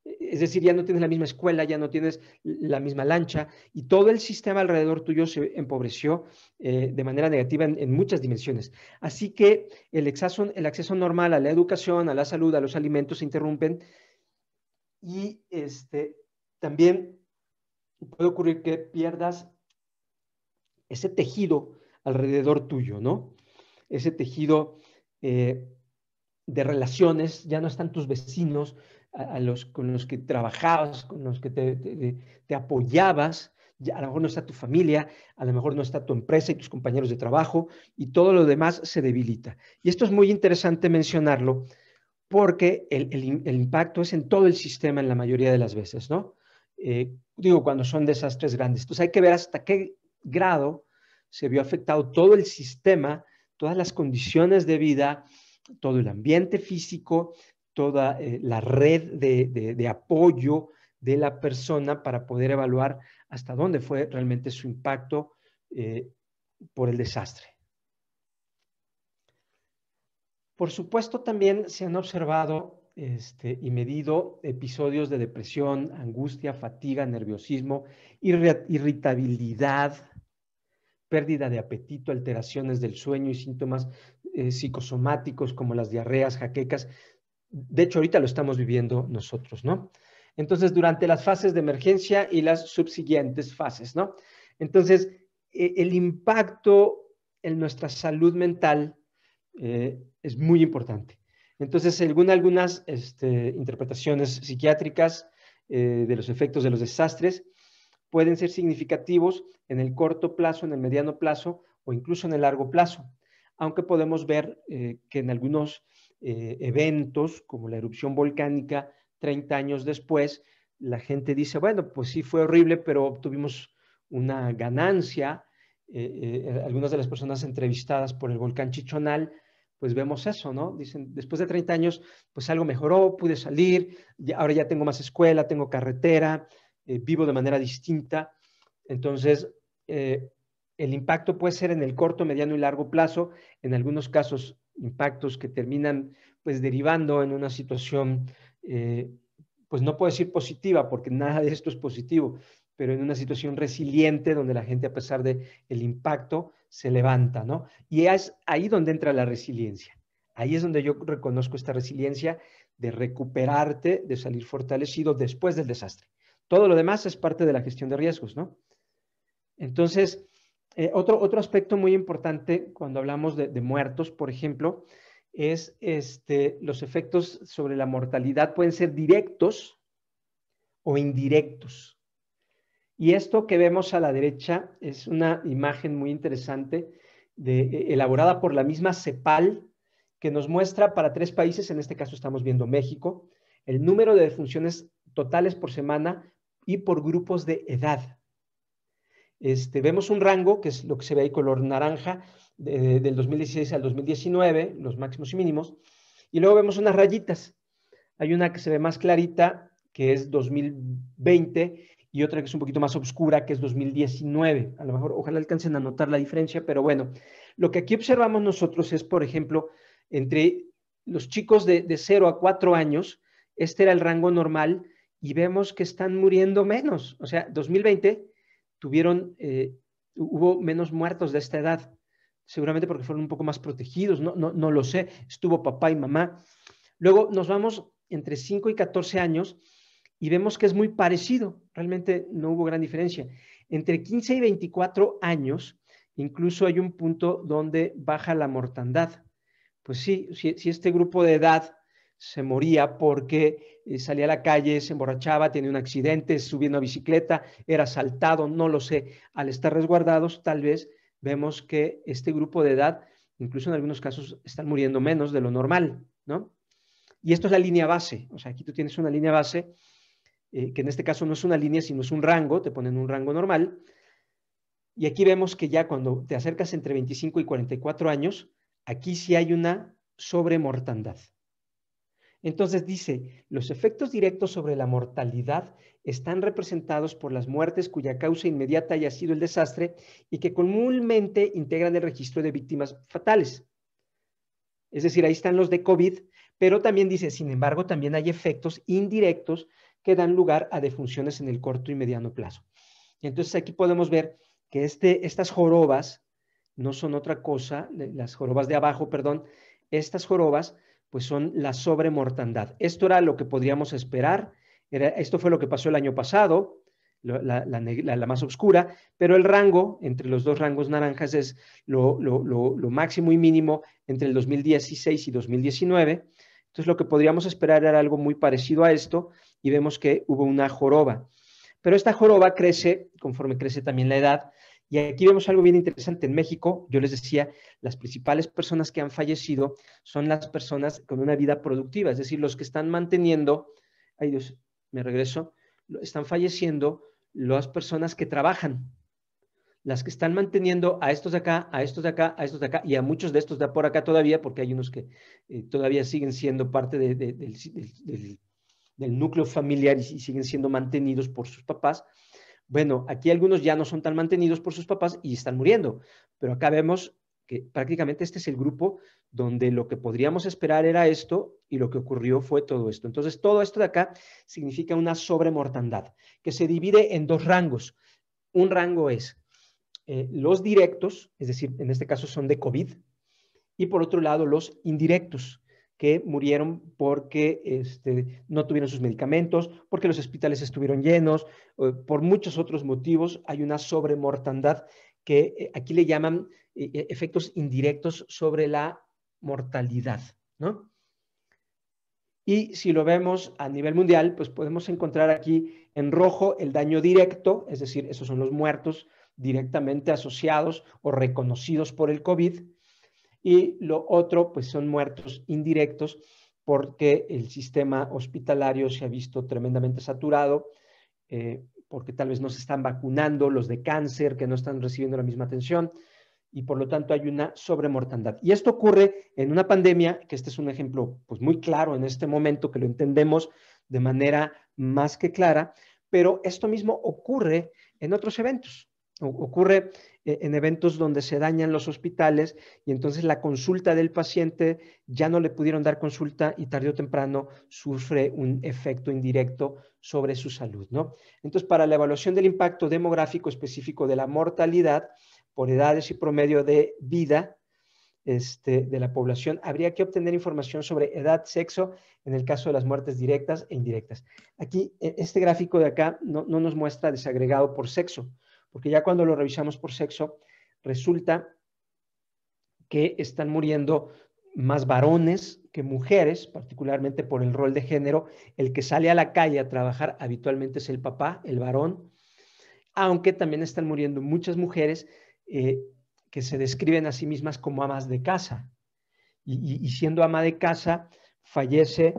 E-, es decir, ya no tienes la misma escuela, ya no tienes la misma lancha y todo el sistema alrededor tuyo se empobreció eh, de manera negativa en, muchas dimensiones. Así que el, el acceso normal a la educación, a la salud, a los alimentos se interrumpen y este, también puede ocurrir que pierdas ese tejido alrededor tuyo, ¿no? Ese tejido eh, de relaciones, ya no están tus vecinos a, los, con los que trabajabas, con los que te, apoyabas, a lo mejor no está tu familia, a lo mejor no está tu empresa y tus compañeros de trabajo y todo lo demás se debilita. Y esto es muy interesante mencionarlo porque el, impacto es en todo el sistema en la mayoría de las veces, ¿no? Eh, digo, cuando son desastres grandes. Entonces hay que ver hasta qué grado se vio afectado todo el sistema, todas las condiciones de vida, todo el ambiente físico, toda eh, la red de, apoyo de la persona para poder evaluar hasta dónde fue realmente su impacto eh, por el desastre. Por supuesto, también se han observado este, y medido episodios de depresión, angustia, fatiga, nerviosismo, irritabilidad, pérdida de apetito, alteraciones del sueño y síntomas eh, psicosomáticos como las diarreas, jaquecas. De hecho, ahorita lo estamos viviendo nosotros, ¿no? Entonces, durante las fases de emergencia y las subsiguientes fases, ¿no? Entonces, e, el impacto en nuestra salud mental eh, es muy importante. Entonces, según algunas este, interpretaciones psiquiátricas eh, de los efectos de los desastres, pueden ser significativos en el corto plazo, en el mediano plazo o incluso en el largo plazo, aunque podemos ver eh, que en algunos eh, eventos, como la erupción volcánica, 30 años después, la gente dice, bueno, pues sí fue horrible, pero obtuvimos una ganancia. algunas de las personas entrevistadas por el volcán Chichonal pues vemos eso, ¿no? Dicen, después de 30 años, pues algo mejoró, pude salir, ahora ya tengo más escuela, tengo carretera, eh, vivo de manera distinta. Entonces, eh, el impacto puede ser en el corto, mediano y largo plazo, en algunos casos impactos que terminan pues derivando en una situación, eh, pues no puedo decir positiva, porque nada de esto es positivo, pero en una situación resiliente donde la gente a pesar del el impacto se levanta, ¿no? Y es ahí donde entra la resiliencia. Ahí es donde yo reconozco esta resiliencia de recuperarte, de salir fortalecido después del desastre. Todo lo demás es parte de la gestión de riesgos, ¿no? Entonces, eh, otro, otro aspecto muy importante cuando hablamos de, de muertos, por ejemplo, es este, los efectos sobre la mortalidad pueden ser directos o indirectos. Y esto que vemos a la derecha es una imagen muy interesante e, elaborada por la misma CEPAL que nos muestra para tres países, en este caso estamos viendo México, el número de defunciones totales por semana y por grupos de edad. Este, vemos un rango, que es lo que se ve ahí color naranja, del 2016 al 2019, los máximos y mínimos, y luego vemos unas rayitas. Hay una que se ve más clarita, que es 2020, y otra que es un poquito más obscura, que es 2019. A lo mejor, ojalá alcancen a notar la diferencia, pero bueno, lo que aquí observamos nosotros es, por ejemplo, entre los chicos de, de 0 a 4 años, este era el rango normal y vemos que están muriendo menos. O sea, 2020 tuvieron, eh, hubo menos muertos de esta edad, seguramente porque fueron un poco más protegidos, no, no, no lo sé, estuvo papá y mamá. Luego nos vamos entre 5 y 14 años y vemos que es muy parecido, realmente no hubo gran diferencia. Entre 15 y 24 años, incluso hay un punto donde baja la mortandad. Pues sí, si, este grupo de edad se moría porque eh, salía a la calle, se emborrachaba, tenía un accidente, subiendo una bicicleta, era asaltado, no lo sé, al estar resguardados, tal vez vemos que este grupo de edad, incluso en algunos casos, están muriendo menos de lo normal, ¿no? Y esto es la línea base, o sea, aquí tú tienes una línea base eh, que en este caso no es una línea, sino es un rango, te ponen un rango normal. Y aquí vemos que ya cuando te acercas entre 25 y 44 años, aquí sí hay una sobremortandad. Entonces dice, los efectos directos sobre la mortalidad están representados por las muertes cuya causa inmediata haya sido el desastre y que comúnmente integran el registro de víctimas fatales. Es decir, ahí están los de COVID, pero también dice, sin embargo, también hay efectos indirectos que dan lugar a defunciones en el corto y mediano plazo. Entonces aquí podemos ver que este, estas jorobas no son otra cosa, las jorobas de abajo, perdón, estas jorobas pues son la sobremortandad. Esto era lo que podríamos esperar, esto fue lo que pasó el año pasado, la, más oscura, pero el rango entre los dos rangos naranjas es lo, máximo y mínimo entre el 2016 y 2019. Entonces lo que podríamos esperar era algo muy parecido a esto, y vemos que hubo una joroba. Pero esta joroba crece conforme crece también la edad. Y aquí vemos algo bien interesante. En México, yo les decía, las principales personas que han fallecido son las personas con una vida productiva, es decir, los que están manteniendo, ay Dios, me regreso, están falleciendo las personas que trabajan, las que están manteniendo a estos de acá, a estos de acá, a estos de acá y a muchos de estos de por acá todavía, porque hay unos que eh, todavía siguen siendo parte del del núcleo familiar y, siguen siendo mantenidos por sus papás. Bueno, aquí algunos ya no son tan mantenidos por sus papás y están muriendo, pero acá vemos que prácticamente este es el grupo donde lo que podríamos esperar era esto y lo que ocurrió fue todo esto. Entonces, todo esto de acá significa una sobremortandad que se divide en dos rangos. Un rango es eh, los directos, es decir, en este caso son de COVID, y por otro lado los indirectos, que murieron porque este, no tuvieron sus medicamentos, porque los hospitales estuvieron llenos, eh, por muchos otros motivos hay una sobremortandad que eh, aquí le llaman eh, efectos indirectos sobre la mortalidad, Y si lo vemos a nivel mundial, pues podemos encontrar aquí en rojo el daño directo, es decir, esos son los muertos directamente asociados o reconocidos por el COVID, y lo otro, pues son muertos indirectos porque el sistema hospitalario se ha visto tremendamente saturado, eh, porque tal vez no se están vacunando los de cáncer que no están recibiendo la misma atención y por lo tanto hay una sobremortandad. Y esto ocurre en una pandemia, que este es un ejemplo pues muy claro en este momento que lo entendemos de manera más que clara, pero esto mismo ocurre en otros eventos ocurre eh, en eventos donde se dañan los hospitales y entonces la consulta del paciente ya no le pudieron dar consulta y tarde o temprano sufre un efecto indirecto sobre su salud. ¿no? Entonces, para la evaluación del impacto demográfico específico de la mortalidad por edades y promedio de vida este, de la población, habría que obtener información sobre edad, sexo, en el caso de las muertes directas e indirectas. Aquí, e-, este gráfico de acá no nos muestra desagregado por sexo, porque ya cuando lo revisamos por sexo, resulta que están muriendo más varones que mujeres, particularmente por el rol de género. El que sale a la calle a trabajar habitualmente es el papá, el varón, aunque también están muriendo muchas mujeres eh, que se describen a sí mismas como amas de casa. Y, siendo ama de casa, fallece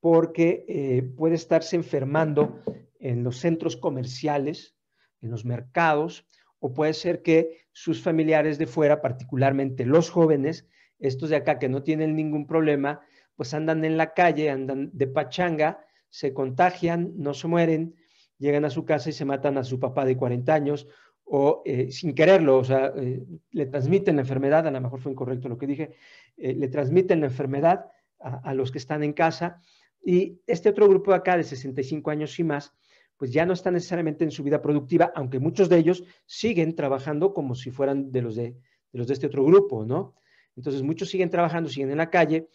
porque eh, puede estarse enfermando en los centros comerciales en los mercados, o puede ser que sus familiares de fuera, particularmente los jóvenes, estos de acá que no tienen ningún problema, pues andan en la calle, andan de pachanga, se contagian, no se mueren, llegan a su casa y se matan a su papá de 40 años o eh, sin quererlo, o sea, eh, le transmiten la enfermedad, a lo mejor fue incorrecto lo que dije, eh, le transmiten la enfermedad a, a, los que están en casa. Y este otro grupo de acá de 65 años y más, pues ya no están necesariamente en su vida productiva, aunque muchos de ellos siguen trabajando como si fueran de los de, los de este otro grupo, ¿no? Entonces, muchos siguen trabajando, siguen en la calle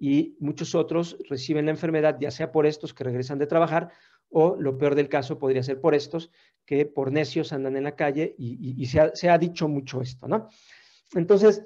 y muchos otros reciben la enfermedad, ya sea por estos que regresan de trabajar o lo peor del caso podría ser por estos que por necios andan en la calle y, se, ha, dicho mucho esto, ¿no? Entonces,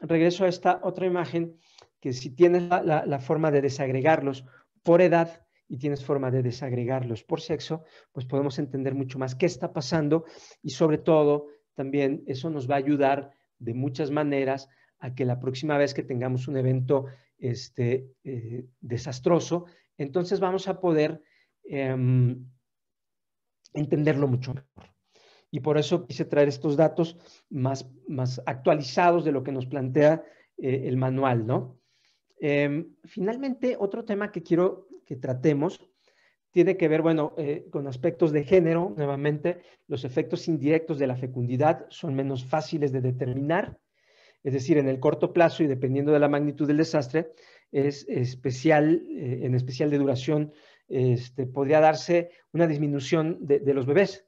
regreso a esta otra imagen que si tienes la forma de desagregarlos por edad, y tienes forma de desagregarlos por sexo, pues podemos entender mucho más qué está pasando y sobre todo también eso nos va a ayudar de muchas maneras a que la próxima vez que tengamos un evento este, eh, desastroso, entonces vamos a poder em, entenderlo mucho mejor. Y por eso quise traer estos datos más, más actualizados de lo que nos plantea eh, el manual, ¿no? Em, finalmente, otro tema que quiero que tratemos tiene que ver, bueno, eh, con aspectos de género, nuevamente, los efectos indirectos de la fecundidad son menos fáciles de determinar, es decir, en el corto plazo y dependiendo de la magnitud del desastre, es especial, eh, en especial de duración, este, podría darse una disminución de, los bebés.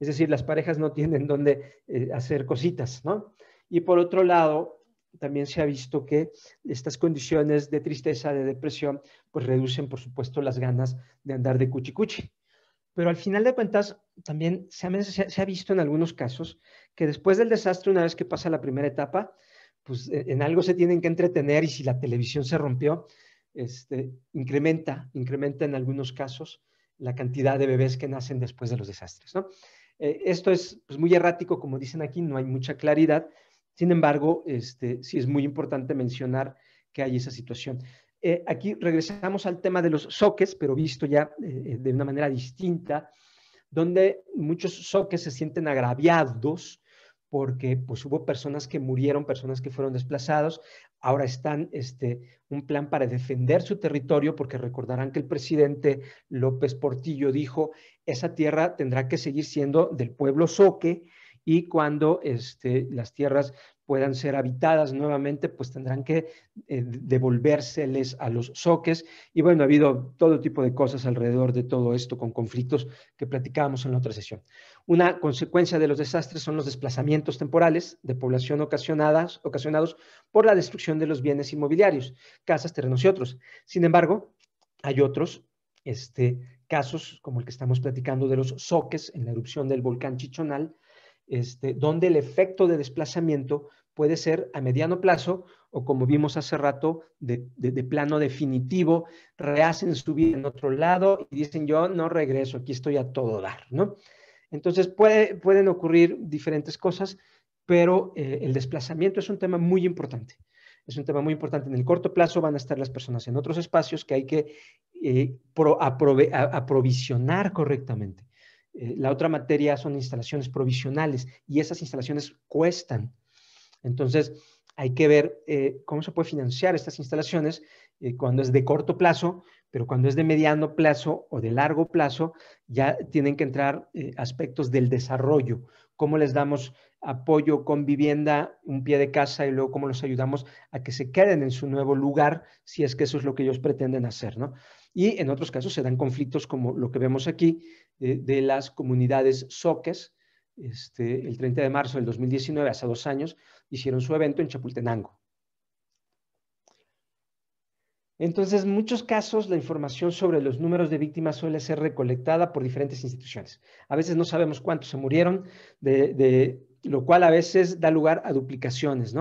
Es decir, las parejas no tienen dónde eh, hacer cositas, ¿no? Y por otro lado, también se ha visto que estas condiciones de tristeza, de depresión, pues reducen, por supuesto, las ganas de andar de cuchicuchi. Pero al final de cuentas, también se ha, visto en algunos casos que después del desastre, una vez que pasa la primera etapa, pues eh, en algo se tienen que entretener y si la televisión se rompió, este, incrementa, incrementa en algunos casos la cantidad de bebés que nacen después de los desastres. Eh, esto es pues, muy errático, como dicen aquí, no hay mucha claridad, sin embargo, este, sí es muy importante mencionar que hay esa situación. Eh, aquí regresamos al tema de los soques, pero visto ya eh, de una manera distinta, donde muchos soques se sienten agraviados porque pues, hubo personas que murieron, personas que fueron desplazados, ahora están este, un plan para defender su territorio, porque recordarán que el presidente López Portillo dijo, esa tierra tendrá que seguir siendo del pueblo soque, y cuando este, las tierras puedan ser habitadas nuevamente, pues tendrán que eh, devolvérseles a los soques. Y bueno, ha habido todo tipo de cosas alrededor de todo esto con conflictos que platicábamos en la otra sesión. Una consecuencia de los desastres son los desplazamientos temporales de población ocasionadas, ocasionados por la destrucción de los bienes inmobiliarios, casas, terrenos y otros. Sin embargo, hay otros este, casos, como el que estamos platicando de los soques en la erupción del volcán Chichonal, este, donde el efecto de desplazamiento puede ser a mediano plazo o, como vimos hace rato, de, plano definitivo, rehacen su vida en otro lado y dicen yo no regreso, aquí estoy a todo dar, ¿no? Entonces pueden ocurrir diferentes cosas, pero eh, el desplazamiento es un tema muy importante. Es un tema muy importante. En el corto plazo van a estar las personas en otros espacios que hay que eh, aprovisionar correctamente. Eh, la otra materia son instalaciones provisionales y esas instalaciones cuestan. Entonces, hay que ver eh, cómo se puede financiar estas instalaciones eh, cuando es de corto plazo, pero cuando es de mediano plazo o de largo plazo, ya tienen que entrar aspectos del desarrollo, cómo les damos apoyo con vivienda, un pie de casa y luego cómo los ayudamos a que se queden en su nuevo lugar, si es que eso es lo que ellos pretenden hacer, ¿no? Y en otros casos se dan conflictos como lo que vemos aquí, eh, de las comunidades soques. Este, el 30 de marzo del 2019, hace dos años, hicieron su evento en Chapultenango. Entonces, en muchos casos, la información sobre los números de víctimas suele ser recolectada por diferentes instituciones. A veces no sabemos cuántos se murieron, de, lo cual a veces da lugar a duplicaciones,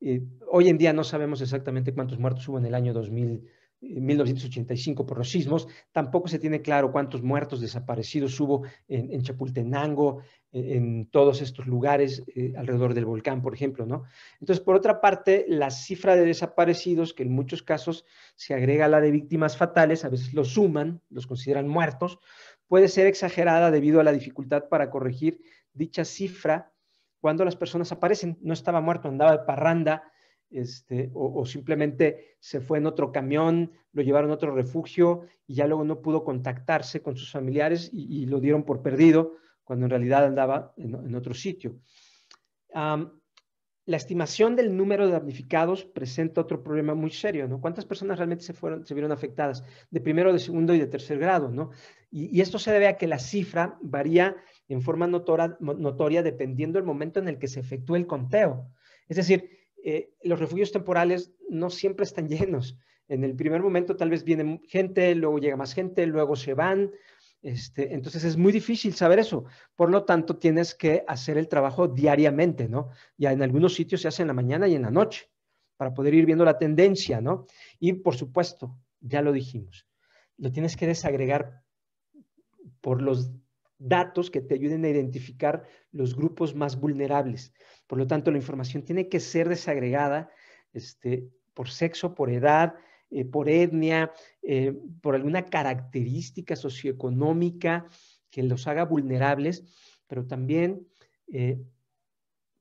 eh, hoy en día no sabemos exactamente cuántos muertos hubo en el año 2000, 1985 por los sismos. Tampoco se tiene claro cuántos muertos desaparecidos hubo en, Chapultenango, eh, en, todos estos lugares eh, alrededor del volcán, por ejemplo, ¿no? Entonces, por otra parte, la cifra de desaparecidos, que en muchos casos se agrega a la de víctimas fatales, a veces los suman, los consideran muertos, puede ser exagerada debido a la dificultad para corregir dicha cifra cuando las personas aparecen. No estaba muerto, andaba de parranda, este, o, simplemente se fue en otro camión, lo llevaron a otro refugio y ya luego no pudo contactarse con sus familiares y, lo dieron por perdido cuando en realidad andaba en, otro sitio. la estimación del número de damnificados presenta otro problema muy serio, ¿no? ¿Cuántas personas realmente se, fueron, se vieron afectadas de primero, de segundo y de tercer grado, ¿no? Y, esto se debe a que la cifra varía en forma notoria dependiendo del momento en el que se efectúe el conteo. Es decir, eh, los refugios temporales no siempre están [LAUGHS] llenos. En el primer momento tal vez viene gente, luego llega más gente, luego se van. Este, entonces es muy difícil saber eso. Por lo tanto, tienes que hacer el trabajo diariamente, ¿no? Ya en algunos sitios se hace en la mañana y en la noche para poder ir viendo la tendencia, ¿no? Y por supuesto, ya lo dijimos, lo tienes que desagregar por los datos que te ayuden a identificar los grupos más vulnerables. Por lo tanto, la información tiene que ser desagregada este, por sexo, por edad, eh, por etnia, eh, por alguna característica socioeconómica que los haga vulnerables, pero también eh,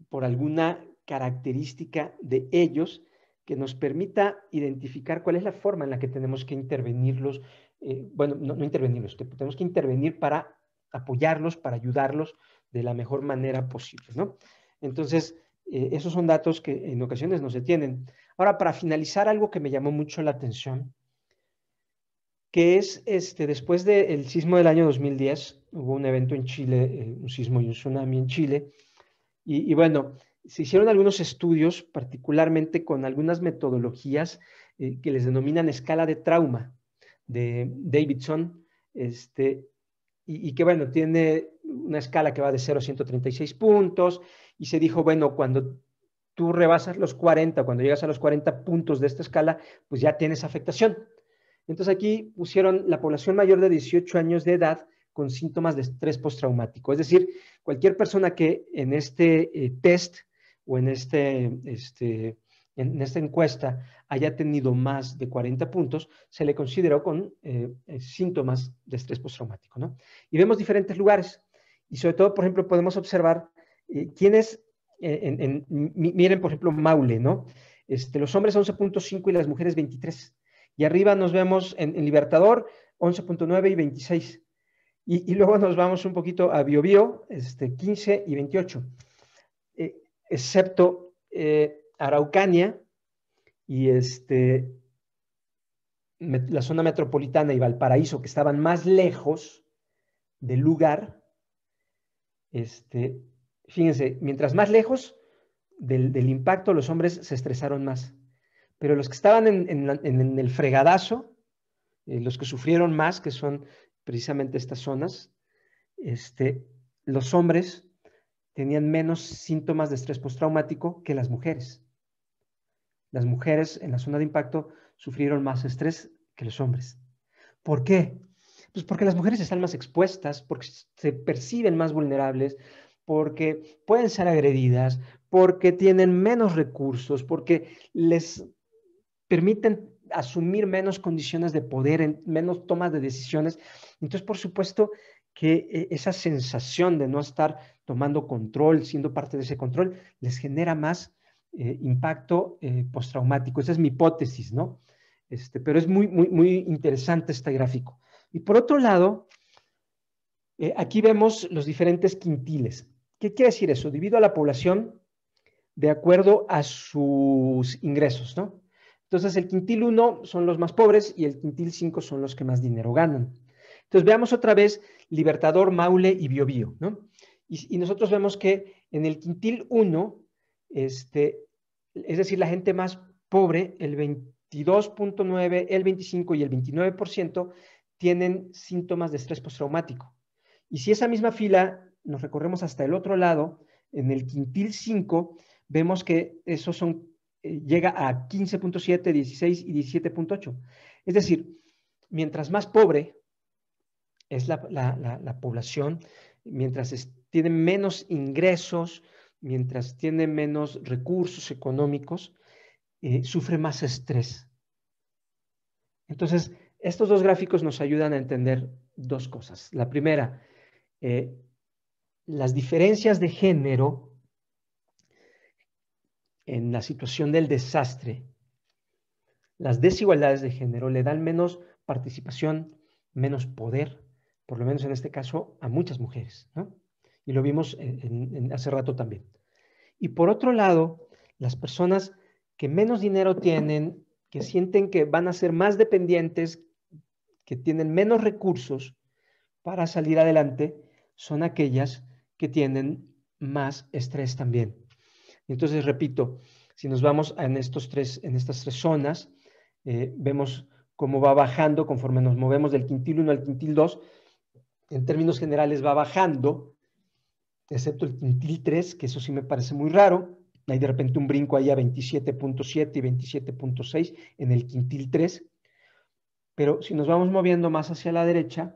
por alguna característica de ellos que nos permita identificar cuál es la forma en la que tenemos que intervenirlos, bueno, no, intervenirlos, tenemos que intervenir para apoyarlos, para ayudarlos de la mejor manera posible, ¿no? Entonces, eh, esos son datos que en ocasiones no se tienen. Ahora, para finalizar, algo que me llamó mucho la atención, que es este, después del sismo del año 2010, hubo un evento en Chile, eh, un sismo y un tsunami en Chile, y, bueno, se hicieron algunos estudios, particularmente con algunas metodologías eh, que les denominan escala de trauma de Davidson, este, y, que bueno, tiene una escala que va de 0 a 136 puntos y se dijo, bueno, cuando tú rebasas los 40, cuando llegas a los 40 puntos de esta escala, pues ya tienes afectación. Entonces aquí pusieron la población mayor de 18 años de edad con síntomas de estrés postraumático. Es decir, cualquier persona que en este eh, test o en este, este en esta encuesta haya tenido más de 40 puntos, se le consideró con eh, eh, síntomas de estrés postraumático. ¿no? Y vemos diferentes lugares. Y sobre todo, por ejemplo, podemos observar eh, quiénes, miren, por ejemplo, Maule, ¿no? Este, los hombres 11.5 y las mujeres 23. Y arriba nos vemos en, Libertador 11.9 y 26. Y, luego nos vamos un poquito a BioBio, este, 15 y 28. excepto Araucania y este, la zona metropolitana y Valparaíso, que estaban más lejos del lugar, este, fíjense, mientras más lejos del, impacto, los hombres se estresaron más. Pero los que estaban en, el fregadazo, eh, los que sufrieron más, que son precisamente estas zonas, este, los hombres tenían menos síntomas de estrés postraumático que las mujeres las mujeres en la zona de impacto sufrieron más estrés que los hombres. ¿Por qué? Pues porque las mujeres están más expuestas, porque se perciben más vulnerables, porque pueden ser agredidas, porque tienen menos recursos, porque les permiten asumir menos condiciones de poder, menos tomas de decisiones. Entonces, por supuesto que eh, esa sensación de no estar tomando control, siendo parte de ese control, les genera más eh, impacto eh, postraumático. Esa es mi hipótesis, ¿no? Este, pero es muy, muy, muy interesante este gráfico. Y por otro lado, eh, aquí vemos los diferentes quintiles. ¿Qué quiere decir eso? Divido a la población de acuerdo a sus ingresos, ¿no? Entonces, el quintil 1 son los más pobres y el quintil 5 son los que más dinero ganan. Entonces, veamos otra vez Libertador, Maule y Biobío, ¿no? Y, y nosotros vemos que en el quintil 1 este, es decir, la gente más pobre, el 22.9, el 25 y el 29% tienen síntomas de estrés postraumático. Y si esa misma fila nos recorremos hasta el otro lado, en el quintil 5, vemos que eso son, eh, llega a 15.7, 16 y 17.8. Es decir, mientras más pobre es la, población, mientras tienen tiene menos ingresos, mientras tiene menos recursos económicos, eh, sufre más estrés. Entonces, estos dos gráficos nos ayudan a entender dos cosas. La primera, eh, las diferencias de género en la situación del desastre, las desigualdades de género le dan menos participación, menos poder, por lo menos en este caso, a muchas mujeres. ¿no? y lo vimos en, hace rato también. Y por otro lado, las personas que menos dinero tienen, que sienten que van a ser más dependientes, que tienen menos recursos para salir adelante, son aquellas que tienen más estrés también. Entonces, repito, si nos vamos en, estos en estas tres zonas, eh, vemos cómo va bajando conforme nos movemos del quintil 1 al quintil 2, en términos generales va bajando excepto el quintil 3, que eso sí me parece muy raro. Hay de repente un brinco ahí a 27.7 y 27.6 en el quintil 3. Pero si nos vamos moviendo más hacia la derecha,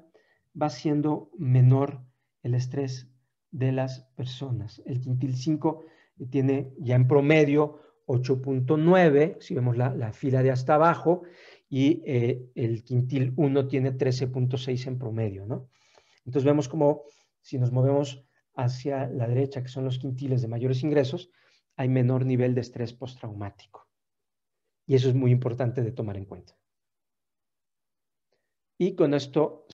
va siendo menor el estrés de las personas. El quintil 5 tiene ya en promedio 8.9, si vemos la, fila de hasta abajo, y eh, el quintil 1 tiene 13.6 en promedio, ¿no? Entonces vemos como si nos movemos hacia la derecha, que son los quintiles de mayores ingresos, hay menor nivel de estrés postraumático. Y eso es muy importante de tomar en cuenta. Y con esto